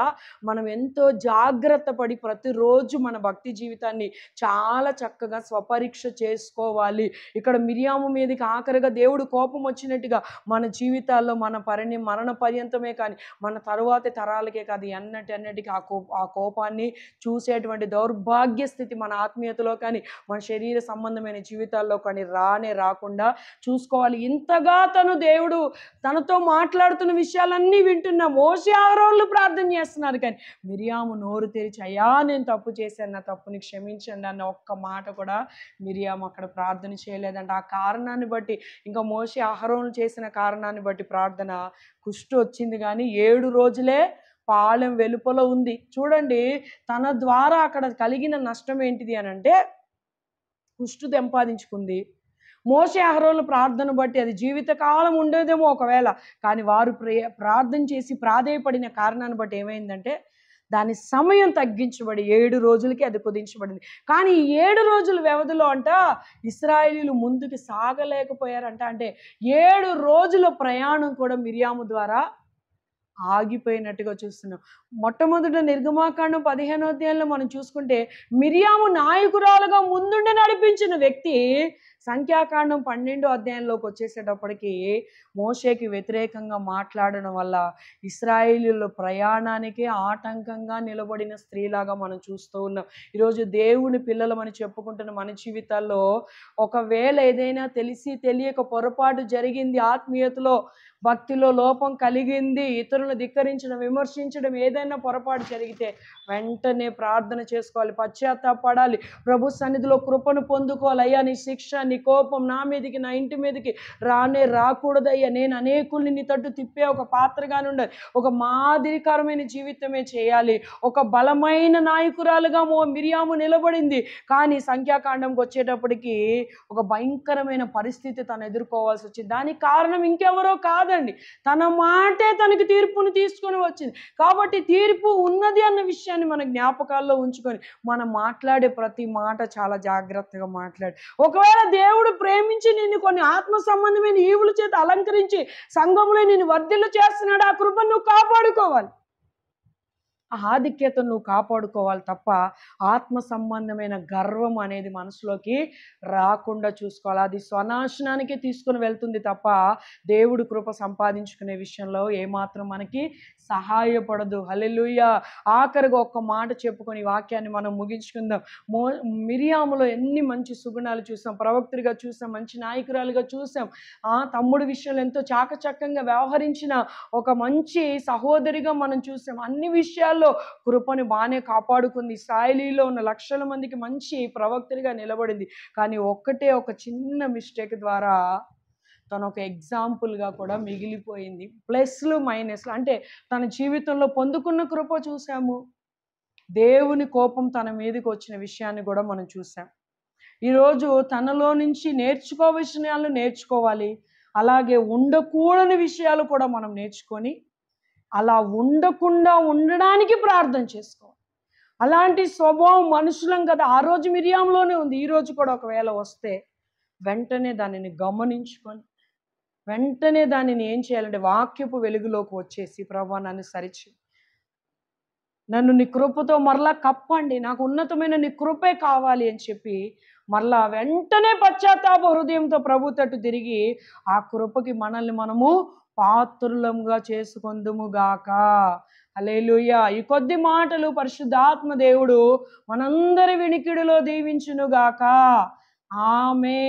మనం ఎంతో జాగ్రత్త పడి ప్రతిరోజు మన భక్తి జీవితాన్ని చాలా చక్కగా స్వపరీక్ష చేసుకోవాలి ఇక్కడ మిరియాము మీదకి ఆఖరిగా దేవుడు కోపం వచ్చినట్టుగా మన జీవితాల్లో మన పరిణి మరణ పర్యంతమే కానీ మన తరువాతి తరాలకే కాదు ఎన్నటి అన్నిటికీ ఆ కో ఆ కోపాన్ని చూసేటువంటి దౌర్భాగ్య స్థితి మన ఆత్మీయతలో కానీ మన శరీర సంబంధమైన జీవితాల్లో కానీ రానే రాకుండా చూసుకోవాలి ఇంతగా తను దేవుడు తనతో మాట్లాడుతున్న విషయాలన్నీ వింటున్న మోసే ఆరోళ్ళు ప్రార్థన చేస్తున్నారు కానీ మిరియాము నోరు తెరిచి అయ్యా నేను తప్పు చేశాను నా తప్పుని క్షమించండి అన్న ఒక్క మాట కూడా మిరియాము అక్కడ ప్రార్థన చేయలేదంట ఆ కారణాన్ని బట్టి ఇంకా మోసే ఆహారం చేసిన కారణాన్ని బట్టి ప్రార్థన కుష్టి వచ్చింది కానీ ఏడు రోజులే పాలెం వెలుపల ఉంది చూడండి తన ద్వారా అక్కడ కలిగిన నష్టం ఏంటిది అని అంటే కుష్టు సంపాదించుకుంది మోసే అహరోలు ప్రార్థన బట్టి అది జీవితకాలం ఉండేదేమో ఒకవేళ కానీ వారు ప్రే ప్రార్థన చేసి ప్రాధేయపడిన కారణాన్ని బట్టి ఏమైందంటే దాని సమయం తగ్గించబడి ఏడు రోజులకి అది కుదించబడింది కానీ ఏడు రోజుల వ్యవధిలో అంట ఇస్రాయలీలు ముందుకు సాగలేకపోయారంట అంటే ఏడు రోజుల ప్రయాణం కూడా మిర్యాము ద్వారా ఆగిపోయినట్టుగా చూస్తున్నాం మొట్టమొదట నిర్గమాకాండం పదిహేనో అధ్యాయంలో మనం చూసుకుంటే మిరియాము నాయకురాలుగా ముందుండి నడిపించిన వ్యక్తి సంఖ్యాకాండం పన్నెండో అధ్యాయంలోకి వచ్చేసేటప్పటికి మోషేకి వ్యతిరేకంగా మాట్లాడడం వల్ల ఇస్రాయిలీల ప్రయాణానికి ఆటంకంగా నిలబడిన స్త్రీలాగా మనం చూస్తూ ఉన్నాం ఈరోజు దేవుని పిల్లలు మనం చెప్పుకుంటున్న మన జీవితాల్లో ఒకవేళ ఏదైనా తెలిసి తెలియక పొరపాటు జరిగింది ఆత్మీయతలో భక్తిలో లోపం కలిగింది ఇతరులను ధిక్కరించడం విమర్శించడం ఏదైనా పొరపాటు జరిగితే వెంటనే ప్రార్థన చేసుకోవాలి పశ్చాత్తాపడాలి ప్రభు సన్నిధిలో కృపను పొందుకోవాలి అయ్యా నీ శిక్ష నీ కోపం నా మీదకి నా ఇంటి మీదకి రానే రాకూడదయ్యా నేను అనేకుల్ని నీ తట్టు తిప్పే ఒక పాత్రగానే ఉండాలి ఒక మాదిరికరమైన జీవితమే చేయాలి ఒక బలమైన నాయకురాలుగా మో మిరియాము నిలబడింది కానీ సంఖ్యాకాండంకి వచ్చేటప్పటికి ఒక భయంకరమైన పరిస్థితి తను ఎదుర్కోవాల్సి వచ్చింది దానికి కారణం ఇంకెవరో కాదండి తన మాటే తనకి తీర్పును తీసుకొని వచ్చింది కాబట్టి తీర్పు ఉన్నది అన్న విషయాన్ని మన జ్ఞాపకాల్లో ఉంచుకొని మనం మాట్లాడే ప్రతి మాట చాలా జాగ్రత్తగా మాట్లాడి ఒకవేళ దేవుడు ప్రేమించి నిన్ను కొన్ని ఆత్మ సంబంధమైన ఈవుల చేత అలంకరించి సంఘంలో నిన్ను వర్ధిల్లు చేస్తున్నాడు ఆ కృప నువ్వు కాపాడుకోవాలి ఆ ఆధిక్యతను నువ్వు కాపాడుకోవాలి తప్ప ఆత్మ సంబంధమైన గర్వం అనేది మనసులోకి రాకుండా చూసుకోవాలి అది స్వనాశనానికి తీసుకుని వెళ్తుంది తప్ప దేవుడు కృప సంపాదించుకునే విషయంలో ఏమాత్రం మనకి సహాయపడదు హలెలుయ్య ఆఖరిగా ఒక్క మాట చెప్పుకొని వాక్యాన్ని మనం ముగించుకుందాం మో మిరియాములో ఎన్ని మంచి సుగుణాలు చూసాం ప్రవక్తుడిగా చూసాం మంచి నాయకురాలుగా చూసాం ఆ తమ్ముడు విషయంలో ఎంతో చాకచక్యంగా వ్యవహరించిన ఒక మంచి సహోదరిగా మనం చూసాం అన్ని విషయాల్లో కృపను బాగానే కాపాడుకుంది సాయిలీలో ఉన్న లక్షల మందికి మంచి ప్రవక్తుడిగా నిలబడింది కానీ ఒక్కటే ఒక చిన్న మిస్టేక్ ద్వారా తను ఒక ఎగ్జాంపుల్గా కూడా మిగిలిపోయింది ప్లస్లు మైనస్లు అంటే తన జీవితంలో పొందుకున్న కృప చూసాము దేవుని కోపం తన మీదకి వచ్చిన విషయాన్ని కూడా మనం చూసాం ఈరోజు తనలో నుంచి నేర్చుకోవలసినాలు నేర్చుకోవాలి అలాగే ఉండకూడని విషయాలు కూడా మనం నేర్చుకొని అలా ఉండకుండా ఉండడానికి ప్రార్థన చేసుకోవాలి అలాంటి స్వభావం మనుషులం కదా ఆ రోజు మిరియాంలోనే ఉంది ఈరోజు కూడా ఒకవేళ వస్తే వెంటనే దానిని గమనించుకొని వెంటనే దానిని ఏం చేయాలంటే వాక్యపు వెలుగులోకి వచ్చేసి ప్రభా నన్ను సరిచి నన్ను నీ కృపతో మరలా కప్పండి నాకు ఉన్నతమైన నీ కృపే కావాలి అని చెప్పి మరలా వెంటనే పశ్చాత్తాప హృదయంతో ప్రభు తట్టు తిరిగి ఆ కృపకి మనల్ని మనము పాత్రులంగా అలే అలేలుయ ఈ కొద్ది మాటలు పరిశుద్ధాత్మ దేవుడు మనందరి వినికిడిలో దీవించునుగాక ఆమె